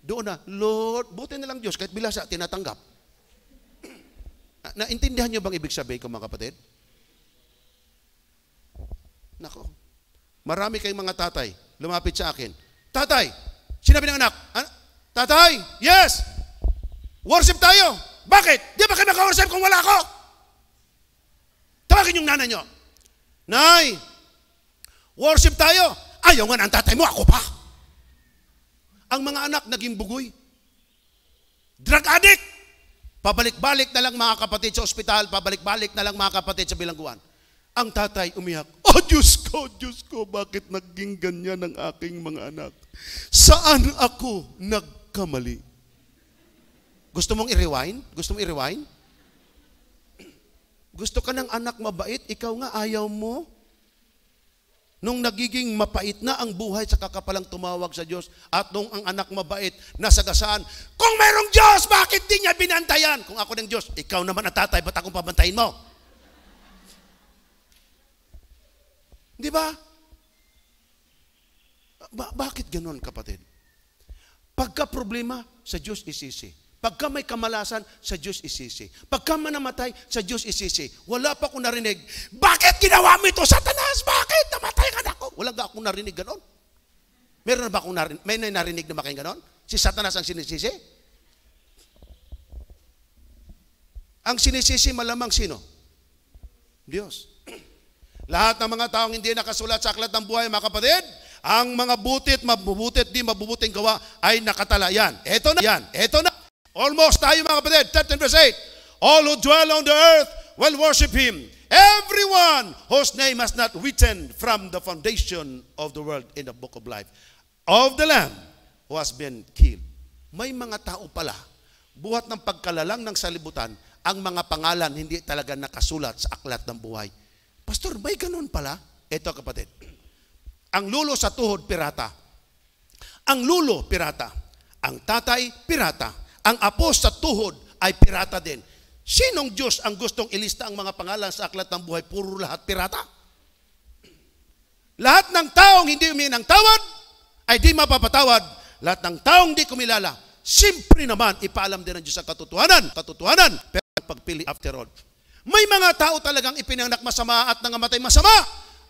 doon na, Lord, buti na lang Diyos, kahit bilasa, tinatanggap. Na, ah, naintindihan niyo bang ibig sabihin ko mga kapatid? Nako. Marami kayong mga tatay lumapit sa akin. Tatay, sinabi ng anak, ano? Tatay, yes! Worship tayo! Bakit? Di ba ka naka-worship kung wala ako? Tawagin yung nanay nyo. Nay, worship tayo. Ayaw nga ng tatay mo, ako pa. Ang mga anak naging bugoy. Drug addict. Pabalik-balik na lang mga kapatid sa ospital, pabalik-balik na lang mga kapatid sa bilangguan. Ang tatay umiyak, Oh Diyos ko, Diyos ko, bakit naging ganyan ang aking mga anak? Saan ako nagkamali? Gusto mong i-rewind? Gusto mong i-rewind? Gusto ka ng anak mabait, ikaw nga ayaw mo? Nung nagiging mapait na ang buhay, sa ka tumawag sa Diyos. At nung ang anak mabait, nasagasaan, Kung merong Diyos, bakit di niya binantayan? Kung ako ng Diyos, ikaw naman ang tatay, ba't akong pabantayin mo? Di ba? Ba- bakit ganon, kapatid? Pagka problema, sa Diyos isisi. Pagka may kamalasan, sa Diyos isisi. Pagka manamatay, sa Diyos isisi. Wala pa akong narinig, bakit ginawa mo ito, Satanas? Bakit? Namatay ka na ako. Wala ba akong narinig ganon? Meron na ba akong narinig? May narinig na ba kayong ganon? Si Satanas ang sinisisi? Ang sinisisi malamang sino? Diyos. Lahat ng mga taong hindi nakasulat sa aklat ng buhay, mga kapatid, ang mga butit, mabubutit, di mabubuting gawa ay nakatala. Yan. Ito na. Yan. Ito na. Almost tayo mga kapatid, 13 verse 8. All who dwell on the earth will worship Him. Everyone whose name has not written from the foundation of the world in the book of life of the Lamb who has been killed. May mga tao pala, buhat ng pagkalalang ng salibutan, ang mga pangalan hindi talaga nakasulat sa aklat ng buhay. Pastor, may ganun pala? Ito kapatid, ang lulo sa tuhod, pirata. Ang lulo, pirata. Ang tatay, pirata. Ang apo sa tuhod ay pirata din. Sinong Diyos ang gustong ilista ang mga pangalan sa aklat ng buhay? Puro lahat pirata. Lahat ng taong hindi umiin ng tawad ay di mapapatawad. Lahat ng taong di kumilala, simpre naman ipaalam din ng Diyos sa katotohanan. Katotohanan, pero pagpili after all. May mga tao talagang ipinanganak masama at nangamatay masama.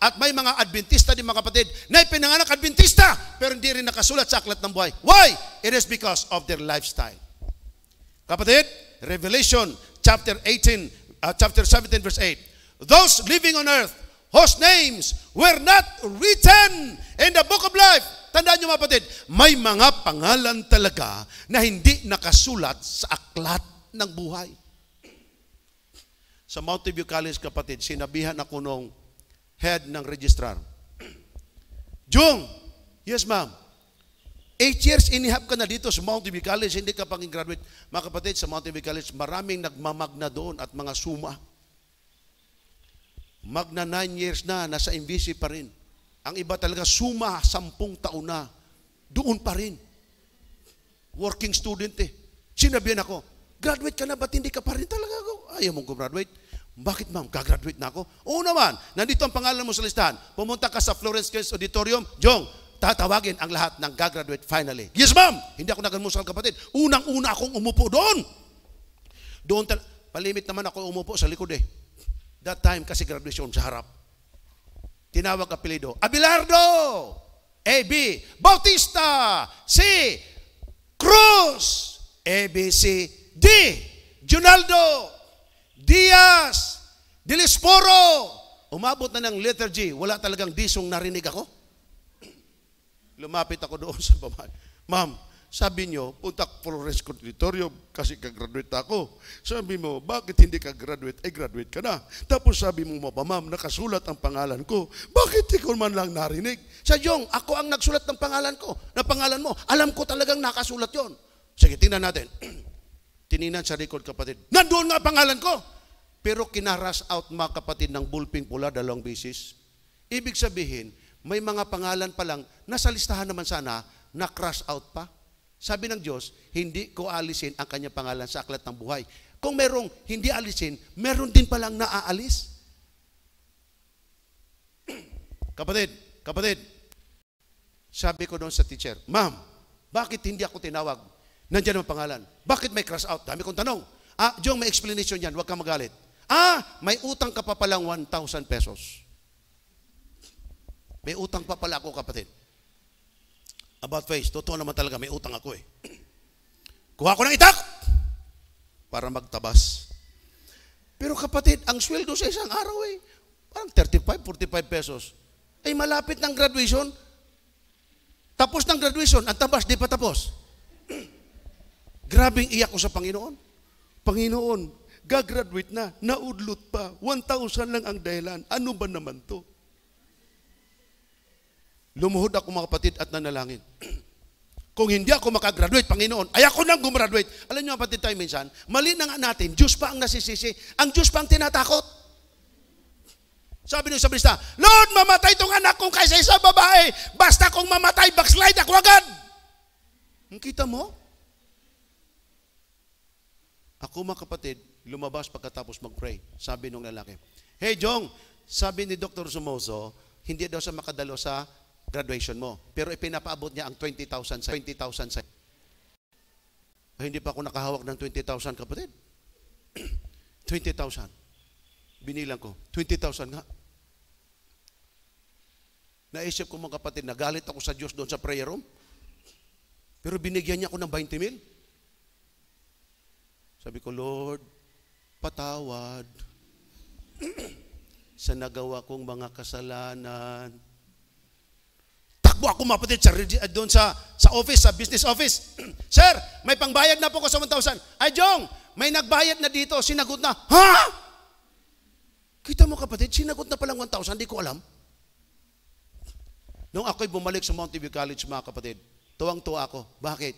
At may mga Adventista din mga kapatid na ipinanganak Adventista pero hindi rin nakasulat sa aklat ng buhay. Why? It is because of their lifestyle. Kapatid, Revelation chapter 18, uh, chapter 17 verse 8. Those living on earth whose names were not written in the book of life. Tandaan nyo mga kapatid, may mga pangalan talaga na hindi nakasulat sa aklat ng buhay. Sa Mount View College, kapatid, sinabihan ako nung head ng registrar, Jung, yes ma'am, Eight years and a half ka na dito sa Mount Ivy College, hindi ka pang graduate. Mga kapatid, sa Mount Ivy College, maraming nagmamagna doon at mga suma. Magna nine years na, nasa MVC pa rin. Ang iba talaga suma, sampung taon na, doon pa rin. Working student eh. Sinabihan ako, graduate ka na, ba't hindi ka pa rin talaga ako? Ayaw mong graduate. Bakit ma'am, gagraduate na ako? Oo naman, nandito ang pangalan mo sa listahan. Pumunta ka sa Florence Case Auditorium, Jong, tatawagin ang lahat ng gagraduate finally. Yes, ma'am! Hindi ako nagmusal kapatid. Unang-una akong umupo doon. Doon, tal- palimit naman ako umupo sa likod eh. That time kasi graduation sa harap. Tinawag apelido, Abelardo! AB, Bautista, C, Cruz, A, B, C, D, Junaldo, Diaz, Dilisporo. Umabot na ng letter G. Wala talagang disong narinig ako lumapit ako doon sa babae. Ma'am, sabi nyo, punta Flores Conditorium kasi kagraduate ako. Sabi mo, bakit hindi ka graduate? Eh, graduate ka na. Tapos sabi mo, mapa ma'am, nakasulat ang pangalan ko. Bakit ikaw man lang narinig? Sa Jong, ako ang nagsulat ng pangalan ko, na pangalan mo. Alam ko talagang nakasulat yon. Sige, tingnan natin. Tininan sa record, kapatid. Nandoon nga pangalan ko! Pero kinaras out mga kapatid ng bulping pula dalawang bisis. Ibig sabihin, may mga pangalan pa lang, nasa listahan naman sana, na-crush out pa. Sabi ng Diyos, hindi ko alisin ang kanyang pangalan sa aklat ng buhay. Kung merong hindi alisin, meron din palang naaalis. kapatid, kapatid, sabi ko doon sa teacher, Ma'am, bakit hindi ako tinawag? Nandiyan ang pangalan. Bakit may crush out? Dami kong tanong. Ah, Jong, may explanation yan. Huwag kang magalit. Ah, may utang ka pa palang 1,000 pesos. May utang pa pala ako, kapatid. About face, totoo naman talaga, may utang ako eh. Kuha ko ng itak para magtabas. Pero kapatid, ang sweldo sa isang araw eh, parang 35, 45 pesos. Ay eh, malapit ng graduation, tapos ng graduation, ang tabas di pa tapos. Grabing iyak ko sa Panginoon. Panginoon, gagraduate na, naudlot pa, 1,000 lang ang dahilan. Ano ba naman to? Lumuhod ako mga kapatid at nanalangin. Kung hindi ako makagraduate, Panginoon, ay ako nang gumraduate. Alam niyo kapatid tayo minsan, mali na nga natin, Diyos pa ang nasisisi, ang Diyos pa ang tinatakot. Sabi nung sabrista, Lord, mamatay itong anak kong kaysa isang babae. Basta kung mamatay, backslide ako agad. Ang kita mo? Ako mga kapatid, lumabas pagkatapos mag-pray. Sabi nung lalaki, Hey Jong, sabi ni Dr. Sumoso, hindi daw sa makadalo sa graduation mo. Pero ipinapaabot niya ang 20,000 sa 20,000 sa Ay, hindi pa ako nakahawak ng 20,000 kapatid. 20,000. Binilang ko. 20,000 nga. Naisip ko mga kapatid, nagalit ako sa Diyos doon sa prayer room. Pero binigyan niya ako ng 20,000. Sabi ko, Lord, patawad sa nagawa kong mga kasalanan tumakbo ako mapunit sa, ah, doon sa, sa office, sa business office. Sir, may pangbayad na po ko sa 1,000. Ay, Jong, may nagbayad na dito. Sinagot na, ha? Kita mo kapatid, sinagot na palang 1,000, di ko alam. Nung ako'y bumalik sa Mount View College, mga kapatid, tuwang-tuwa ako. Bakit?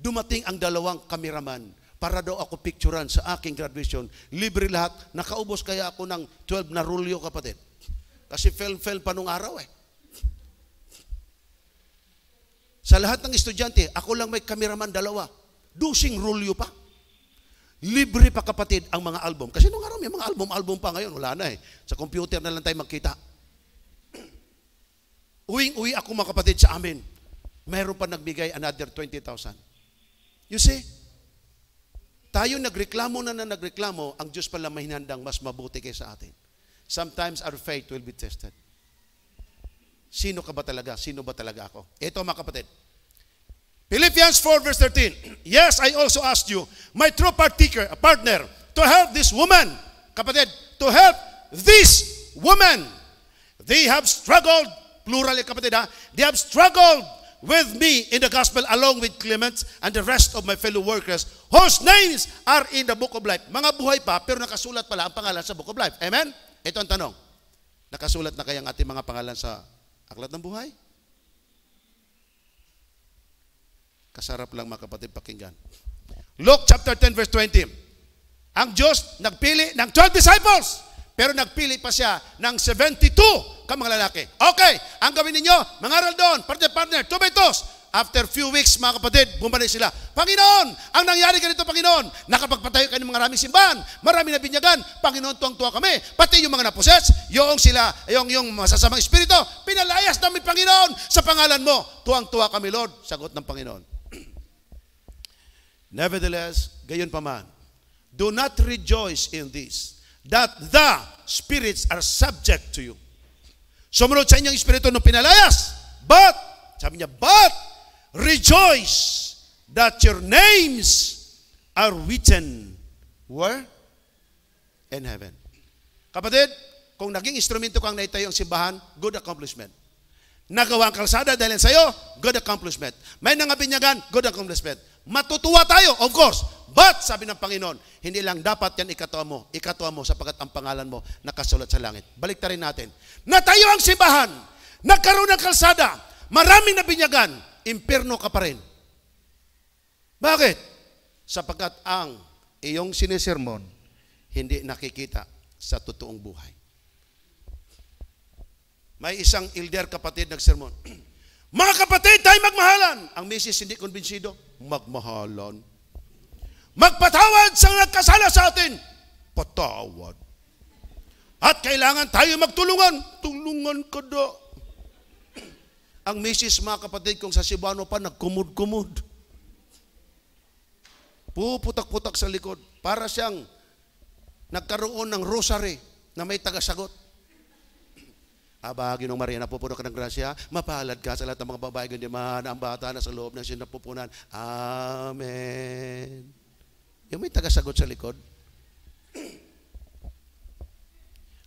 Dumating ang dalawang kameraman para daw ako picturean sa aking graduation. Libre lahat. Nakaubos kaya ako ng 12 na rulyo, kapatid. Kasi film-film pa nung araw eh. Sa lahat ng estudyante, ako lang may kameraman dalawa. Dusing rulyo pa. Libre pa kapatid ang mga album. Kasi nung araw may mga album-album pa ngayon, wala na eh. Sa computer na lang tayo magkita. Uwing-uwi ako mga kapatid sa amin. Mayroon pa nagbigay another 20,000. You see? Tayo nagreklamo na na nagreklamo, ang Diyos pala mahinandang mas mabuti kaysa atin. Sometimes our faith will be tested. Sino ka ba talaga? Sino ba talaga ako? Ito mga kapatid. Philippians 4 verse 13. Yes, I also asked you, my true partaker, partner, to help this woman. Kapatid, to help this woman. They have struggled, plural kapatid ha? They have struggled with me in the gospel along with Clement and the rest of my fellow workers whose names are in the book of life. Mga buhay pa, pero nakasulat pala ang pangalan sa book of life. Amen? Ito ang tanong. Nakasulat na kayang ating mga pangalan sa Aklat ng buhay. Kasarap lang mga kapatid pakinggan. Luke chapter 10 verse 20. Ang Diyos nagpili ng 12 disciples, pero nagpili pa siya ng 72 ka mga lalaki. Okay, ang gawin ninyo, mga doon, partner, partner, two After few weeks, mga kapatid, bumalik sila. Panginoon, ang nangyari ganito, Panginoon, nakapagpatayo kayo ng maraming simbahan, maraming nabinyagan, Panginoon, tuwang-tuwa kami. Pati yung mga naposes, yung sila, yung, yung masasamang espiritu, pinalayas namin, Panginoon, sa pangalan mo. Tuwang-tuwa kami, Lord. Sagot ng Panginoon. Nevertheless, gayon pa man, do not rejoice in this, that the spirits are subject to you. Sumunod sa inyong espiritu nung pinalayas. But, sabi niya, but, Rejoice that your names are written where? In heaven. Kapatid, kung naging instrumento kang naitayo ang simbahan, good accomplishment. Nagawa ang kalsada dahil sa iyo, good accomplishment. May nangabinyagan, good accomplishment. Matutuwa tayo, of course. But, sabi ng Panginoon, hindi lang dapat yan ikatuwa mo. Ikatuwa mo sapagkat ang pangalan mo nakasulat sa langit. Balik natin. Natayo ang simbahan. Nagkaroon ng kalsada. Maraming nabinyagan imperno ka pa rin. Bakit? Sapagkat ang iyong sinisermon hindi nakikita sa totoong buhay. May isang elder kapatid nagsermon, Mga kapatid, tayo magmahalan! Ang misis hindi konbinsido, magmahalan. Magpatawad sa nagkasala sa atin, patawad. At kailangan tayo magtulungan. Tulungan ka daw. Ang misis, mga kapatid, kong sa Cebuano pa, nagkumod-kumod. Puputak-putak sa likod. Para siyang nagkaroon ng rosary na may tagasagot. Ah, Aba, Ginong Maria, napupuno ka ng grasya. Mapalad ka sa lahat ng mga babae, kundi mahana ang bata na sa loob ng sinapupunan. Amen. Yung may tagasagot sa likod.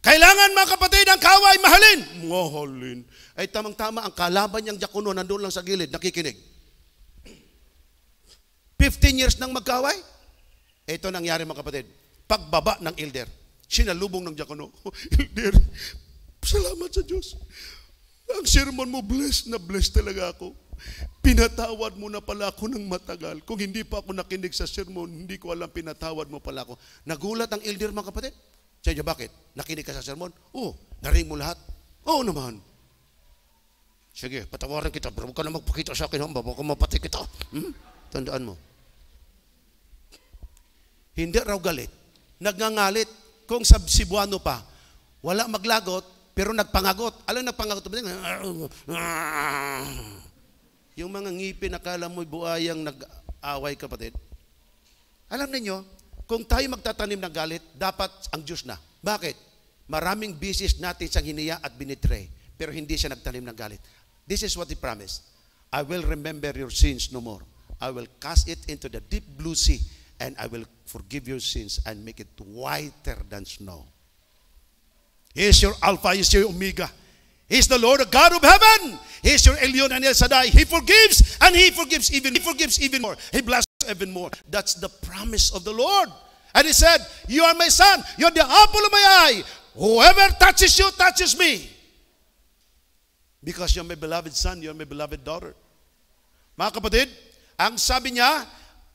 Kailangan mga kapatid, ang kaway mahalin. Mahalin. Ay tamang-tama, ang kalaban niyang diakono nandoon lang sa gilid, nakikinig. 15 years nang magkaway. Ito nangyari mga kapatid. Pagbaba ng elder. Sinalubong ng diakono. elder, salamat sa Diyos. Ang sermon mo, blessed na blessed talaga ako. Pinatawad mo na pala ako ng matagal. Kung hindi pa ako nakinig sa sermon, hindi ko alam pinatawad mo pala ako. Nagulat ang elder mga kapatid. Sabi niya, bakit? Nakinig ka sa sermon? Oo. Oh, narinig mo lahat? Oo naman. Sige, patawarin kita. Pero huwag ka na magpakita sa akin, hamba. Baka mapatay kita. Hmm? Tandaan mo. Hindi raw galit. Nagngangalit. Kung sa Cebuano pa, wala maglagot, pero nagpangagot. Alam nagpangagot? Yung mga ngipin, akala mo'y buayang nag-away, kapatid. Alam ninyo, kung tayo magtatanim ng galit, dapat ang Diyos na. Bakit? Maraming bisis natin sa hiniya at binitray, pero hindi siya nagtanim ng galit. This is what He promised. I will remember your sins no more. I will cast it into the deep blue sea and I will forgive your sins and make it whiter than snow. He is your Alpha, He is your Omega. He is the Lord, the God of heaven. He is your Elion and El Shaddai. He forgives and He forgives even, He forgives even more. He blesses evermore. That's the promise of the Lord. And he said, You are my son. You're the apple of my eye. Whoever touches you touches me. Because you're my beloved son, you're my beloved daughter. Mga kapatid, ang sabi niya,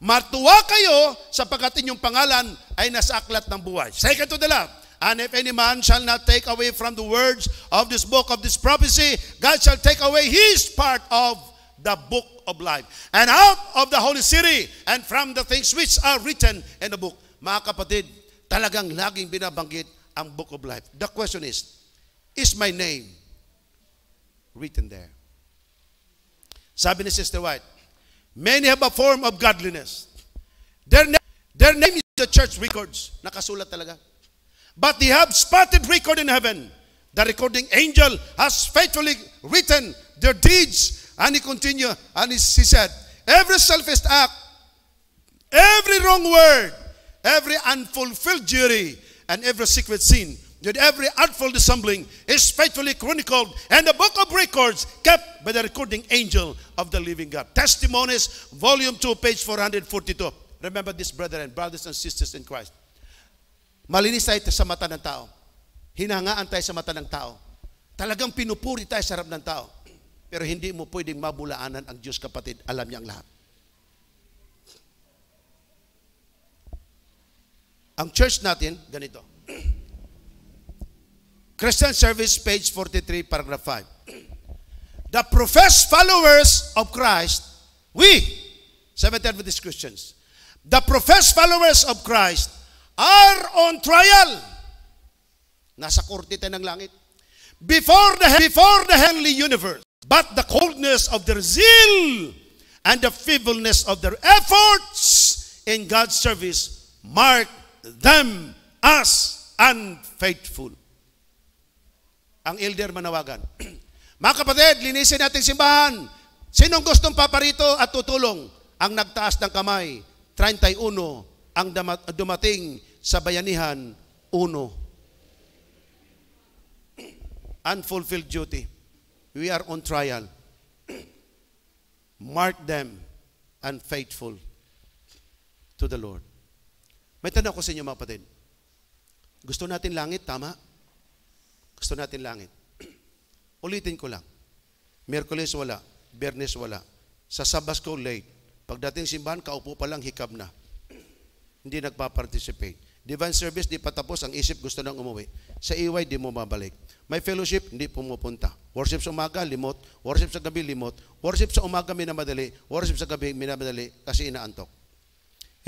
matuwa kayo sapagkat inyong pangalan ay nasa aklat ng buhay. Second to the left. And if any man shall not take away from the words of this book of this prophecy, God shall take away his part of the book of life, and out of the holy city, and from the things which are written in the book. Mga kapatid, talagang laging binabanggit ang book of life. The question is, is my name written there? Sabi ni Sister White, many have a form of godliness. Their, na their name is the church records. Nakasulat talaga. But they have spotted record in heaven. The recording angel has faithfully written their deeds And he continued, and he, he said, every selfish act, every wrong word, every unfulfilled duty, and every secret sin, that every artful dissembling is faithfully chronicled and the book of records kept by the recording angel of the living God. Testimonies, volume 2, page 442. Remember this, brethren, brothers and sisters in Christ. Malinis tayo sa mata ng tao. Hinangaan tayo sa mata ng tao. Talagang pinupuri tayo sa harap ng tao. Pero hindi mo pwedeng mabulaanan ang Diyos, kapatid. Alam niya ang lahat. Ang church natin, ganito. Christian Service, page 43, paragraph 5. The professed followers of Christ, we, Seventh Adventist Christians, the professed followers of Christ are on trial. Nasa korte tayo ng langit. Before the, before the heavenly universe. But the coldness of their zeal and the feebleness of their efforts in God's service mark them as unfaithful. Ang elder manawagan. Mga kapatid, linisin natin simbahan. Sinong gustong paparito at tutulong? Ang nagtaas ng kamay, 31 ang dumating sa bayanihan, 1. Unfulfilled duty we are on trial. Mark them unfaithful to the Lord. May tanong ko sa inyo mga patid. Gusto natin langit, tama? Gusto natin langit. Ulitin ko lang. Merkulis wala, Bernes wala. Sa Sabas ko late. Pagdating simbahan, kaupo pa lang, hikab na. Hindi nagpa-participate. Divine service, di patapos. Ang isip gusto nang umuwi. Sa iway, e di mo mabalik. May fellowship, hindi pumupunta. Worship sa umaga, limot. Worship sa gabi, limot. Worship sa umaga, minamadali. Worship sa gabi, minamadali kasi inaantok.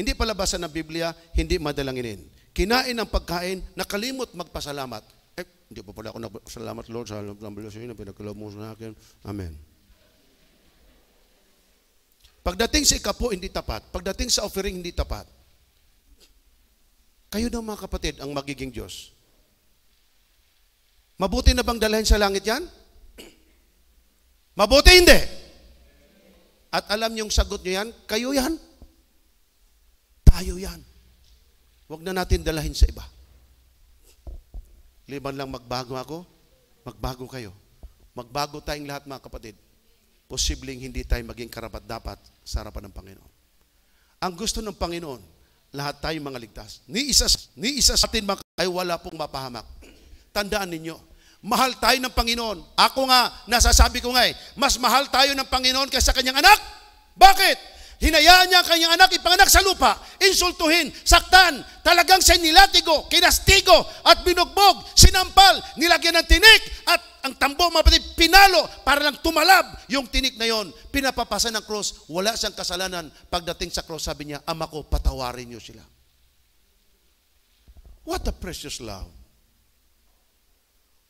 Hindi palabasan ng Biblia, hindi madalanginin. Kinain ang pagkain, nakalimot magpasalamat. Eh, hindi pa pala ako nagpasalamat, Lord, sa alam ng blessing na pinagkalaw mo sa akin. Amen. Pagdating sa ikapo, hindi tapat. Pagdating sa offering, hindi tapat. Kayo daw mga kapatid ang magiging Diyos. Mabuti na bang dalhin sa langit yan? Mabuti hindi. At alam niyong sagot niyo yan, kayo yan. Tayo yan. Huwag na natin dalahin sa iba. Liban lang magbago ako, magbago kayo. Magbago tayong lahat mga kapatid. Posibleng hindi tayo maging karapat dapat sa harapan ng Panginoon. Ang gusto ng Panginoon, lahat tayo mga ligtas. Ni isa, ni isa sa atin mga ay wala pong mapahamak. Tandaan ninyo, mahal tayo ng Panginoon. Ako nga, nasasabi ko nga eh, mas mahal tayo ng Panginoon kaysa kanyang anak. Bakit? Hinayaan niya ang kanyang anak ipanganak sa lupa, insultuhin, saktan, talagang sinilatigo, kinastigo, at binugbog, sinampal, nilagyan ng tinik, at ang tambo, mga patid, pinalo para lang tumalab yung tinik na yon. Pinapapasa ng cross, wala siyang kasalanan. Pagdating sa cross, sabi niya, Ama ko, patawarin niyo sila. What a precious love.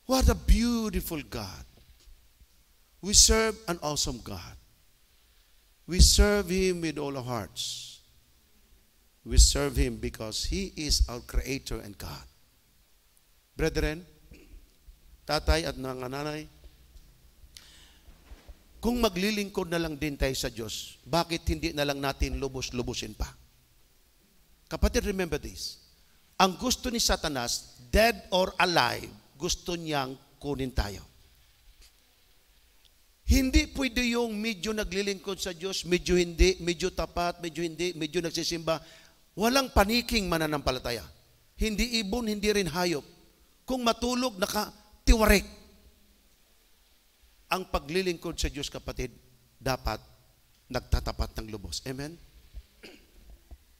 What a beautiful God. We serve an awesome God. We serve Him with all our hearts. We serve Him because He is our Creator and God. Brethren, tatay at mga nanay, kung maglilingkod na lang din tayo sa Diyos, bakit hindi na lang natin lubos-lubusin pa? Kapatid, remember this. Ang gusto ni Satanas, dead or alive, gusto niyang kunin tayo. Hindi pwede yung medyo naglilingkod sa Diyos, medyo hindi, medyo tapat, medyo hindi, medyo nagsisimba. Walang paniking mananampalataya. Hindi ibon, hindi rin hayop. Kung matulog, naka, tiwarik. Ang paglilingkod sa Diyos, kapatid, dapat nagtatapat ng lubos. Amen?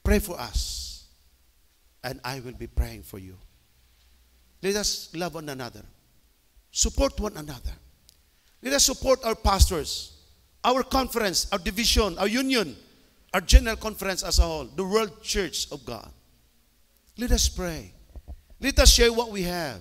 Pray for us and I will be praying for you. Let us love one another. Support one another. Let us support our pastors, our conference, our division, our union, our general conference as a whole, the world church of God. Let us pray. Let us share what we have.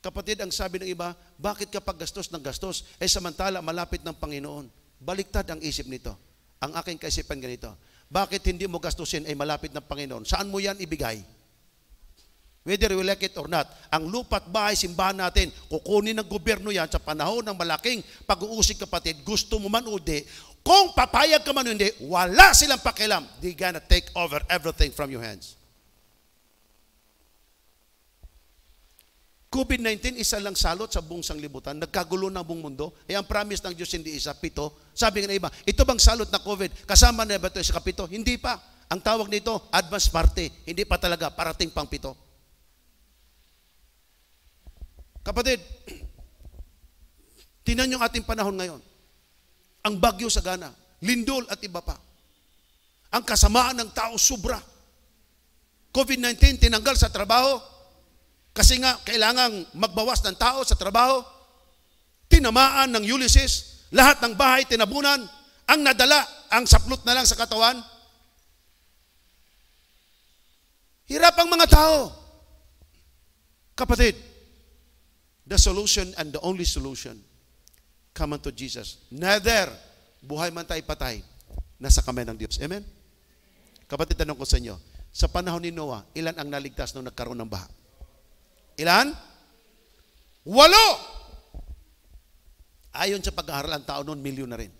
Kapatid, ang sabi ng iba, bakit kapag gastos ng gastos, eh samantala malapit ng Panginoon. Baliktad ang isip nito. Ang aking kaisipan ganito, bakit hindi mo gastusin ay eh, malapit ng Panginoon? Saan mo yan ibigay? Whether we like it or not, ang lupa at bahay, simbahan natin, kukunin ng gobyerno yan sa panahon ng malaking pag-uusig kapatid, gusto mo man o di, kung papayag ka man o hindi, wala silang pakialam. They gonna take over everything from your hands. COVID-19, isa lang salot sa buong sanglibutan. Nagkagulo na buong mundo. Eh, ang promise ng Diyos hindi isa, pito. Sabi nga iba, ito bang salot na COVID? Kasama na ba ito sa kapito? Hindi pa. Ang tawag nito, advance party. Hindi pa talaga, parating pang pito. Kapatid, tinan yung ating panahon ngayon. Ang bagyo sa gana, lindol at iba pa. Ang kasamaan ng tao, sobra. COVID-19, tinanggal sa trabaho, kasi nga, kailangang magbawas ng tao sa trabaho. Tinamaan ng Ulysses, lahat ng bahay tinabunan, ang nadala, ang saplot na lang sa katawan. Hirap ang mga tao. Kapatid, the solution and the only solution, come unto Jesus. Neither, buhay man tayo patay, nasa kamay ng Diyos. Amen? Kapatid, tanong ko sa inyo, sa panahon ni Noah, ilan ang naligtas nung nagkaroon ng bahay? Ilan? Walo! Ayon sa pag-aaral, ang tao noon, milyon na rin.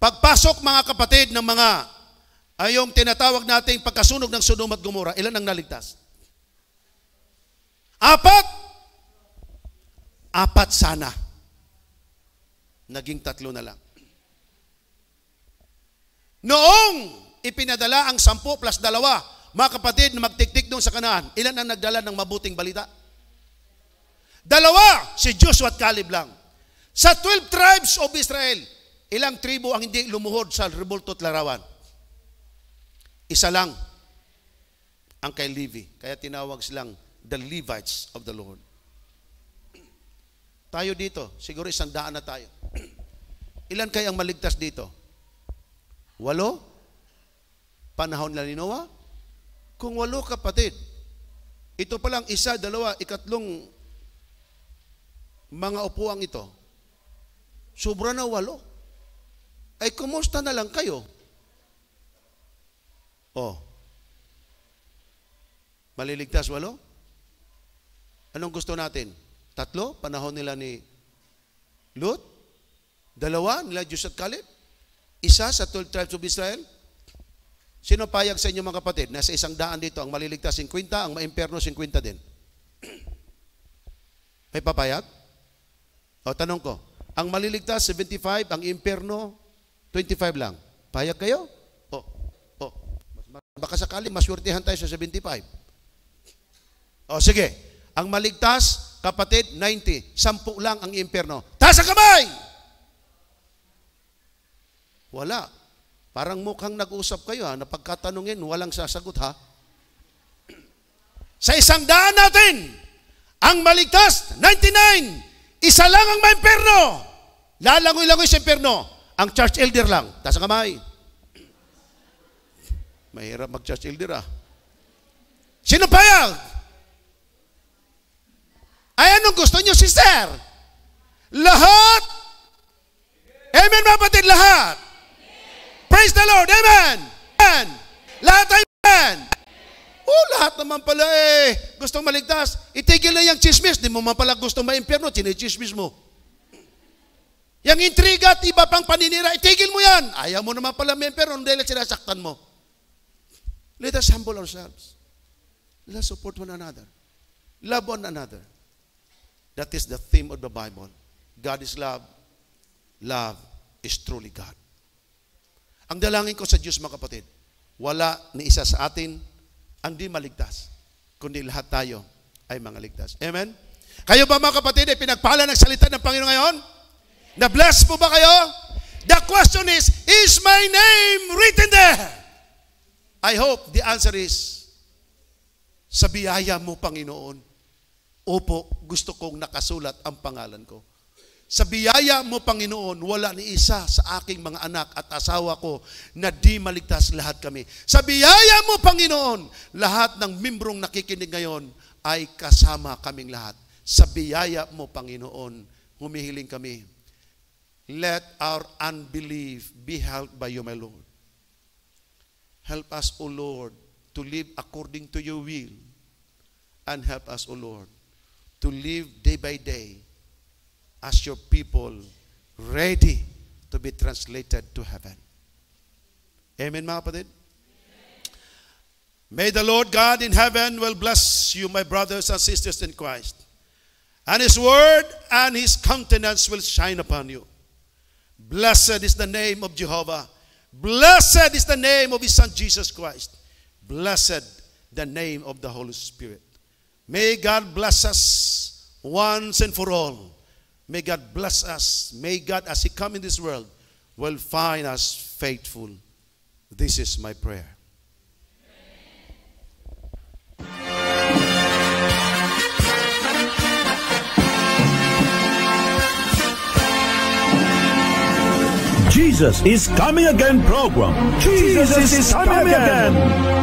Pagpasok mga kapatid ng mga ayong tinatawag nating pagkasunog ng Sodom at Gomora, ilan ang naligtas? Apat! Apat sana. Naging tatlo na lang. Noong ipinadala ang sampu plus dalawa mga kapatid na magtiktik doon sa kanaan, ilan ang nagdala ng mabuting balita? Dalawa, si Joshua at Caleb lang. Sa 12 tribes of Israel, ilang tribo ang hindi lumuhod sa revolto at larawan? Isa lang ang kay Levi. Kaya tinawag silang the Levites of the Lord. Tayo dito, siguro isang daan na tayo. Ilan kayang maligtas dito? Walo? Panahon na ni Noah? Kung walo kapatid, ito palang isa, dalawa, ikatlong mga upuang ito, sobra na walo. Ay kumusta na lang kayo? Oh. Maliligtas walo? Anong gusto natin? Tatlo, panahon nila ni Lot? Dalawa, nila Diyos at Caleb? Isa sa 12 tribes of Israel? Sino payag sa inyo mga kapatid na sa isang daan dito, ang maliligtas 50, ang maimperno 50 din? May papayag? O tanong ko, ang maliligtas 75, ang imperno 25 lang. Payag kayo? O, o, baka sakali maswertihan tayo sa 75. O sige, ang maligtas, kapatid, 90. 10 lang ang imperno. Taas ang kamay! Wala. Parang mukhang nag-usap kayo ha, na pagkatanungin, walang sasagot ha. Sa isang daan natin, ang maligtas, 99, isa lang ang may imperno. Lalangoy-langoy sa imperno. Ang church elder lang, taas kamay. Mahirap mag-church elder ah. Sino payag? Ay, anong gusto nyo, sister? Lahat? Amen, mapatid, lahat. Praise the Lord. Amen. Amen. Lahat ay amen. Oh, lahat naman pala eh, gustong maligtas. Itigil na yung chismis. Di mo man pala gustong maimpyerno, chinichismis mo. Yang intriga at iba pang paninira, itigil mo yan. Ayaw mo naman pala maimpyerno, dahil sinasaktan mo. Let us humble ourselves. Let us support one another. Love one another. That is the theme of the Bible. God is love. Love is truly God. Ang dalangin ko sa Diyos, mga kapatid, wala ni isa sa atin ang di maligtas, kundi lahat tayo ay mga ligtas. Amen? Kayo ba mga kapatid, ay pinagpala ng salita ng Panginoon ngayon? Na-bless po ba kayo? The question is, is my name written there? I hope the answer is, sa biyaya mo, Panginoon, opo, gusto kong nakasulat ang pangalan ko. Sa biyaya mo, Panginoon, wala ni isa sa aking mga anak at asawa ko na di maligtas lahat kami. Sa biyaya mo, Panginoon, lahat ng mimbrong nakikinig ngayon ay kasama kaming lahat. Sa biyaya mo, Panginoon, humihiling kami. Let our unbelief be helped by you, my Lord. Help us, O Lord, to live according to your will. And help us, O Lord, to live day by day as your people ready to be translated to heaven. Amen, mga kapatid? May the Lord God in heaven will bless you, my brothers and sisters in Christ. And his word and his countenance will shine upon you. Blessed is the name of Jehovah. Blessed is the name of his son Jesus Christ. Blessed the name of the Holy Spirit. May God bless us once and for all. May God bless us. May God, as He come in this world, will find us faithful. This is my prayer. Jesus is coming again program. Jesus, Jesus is, coming, coming again. again.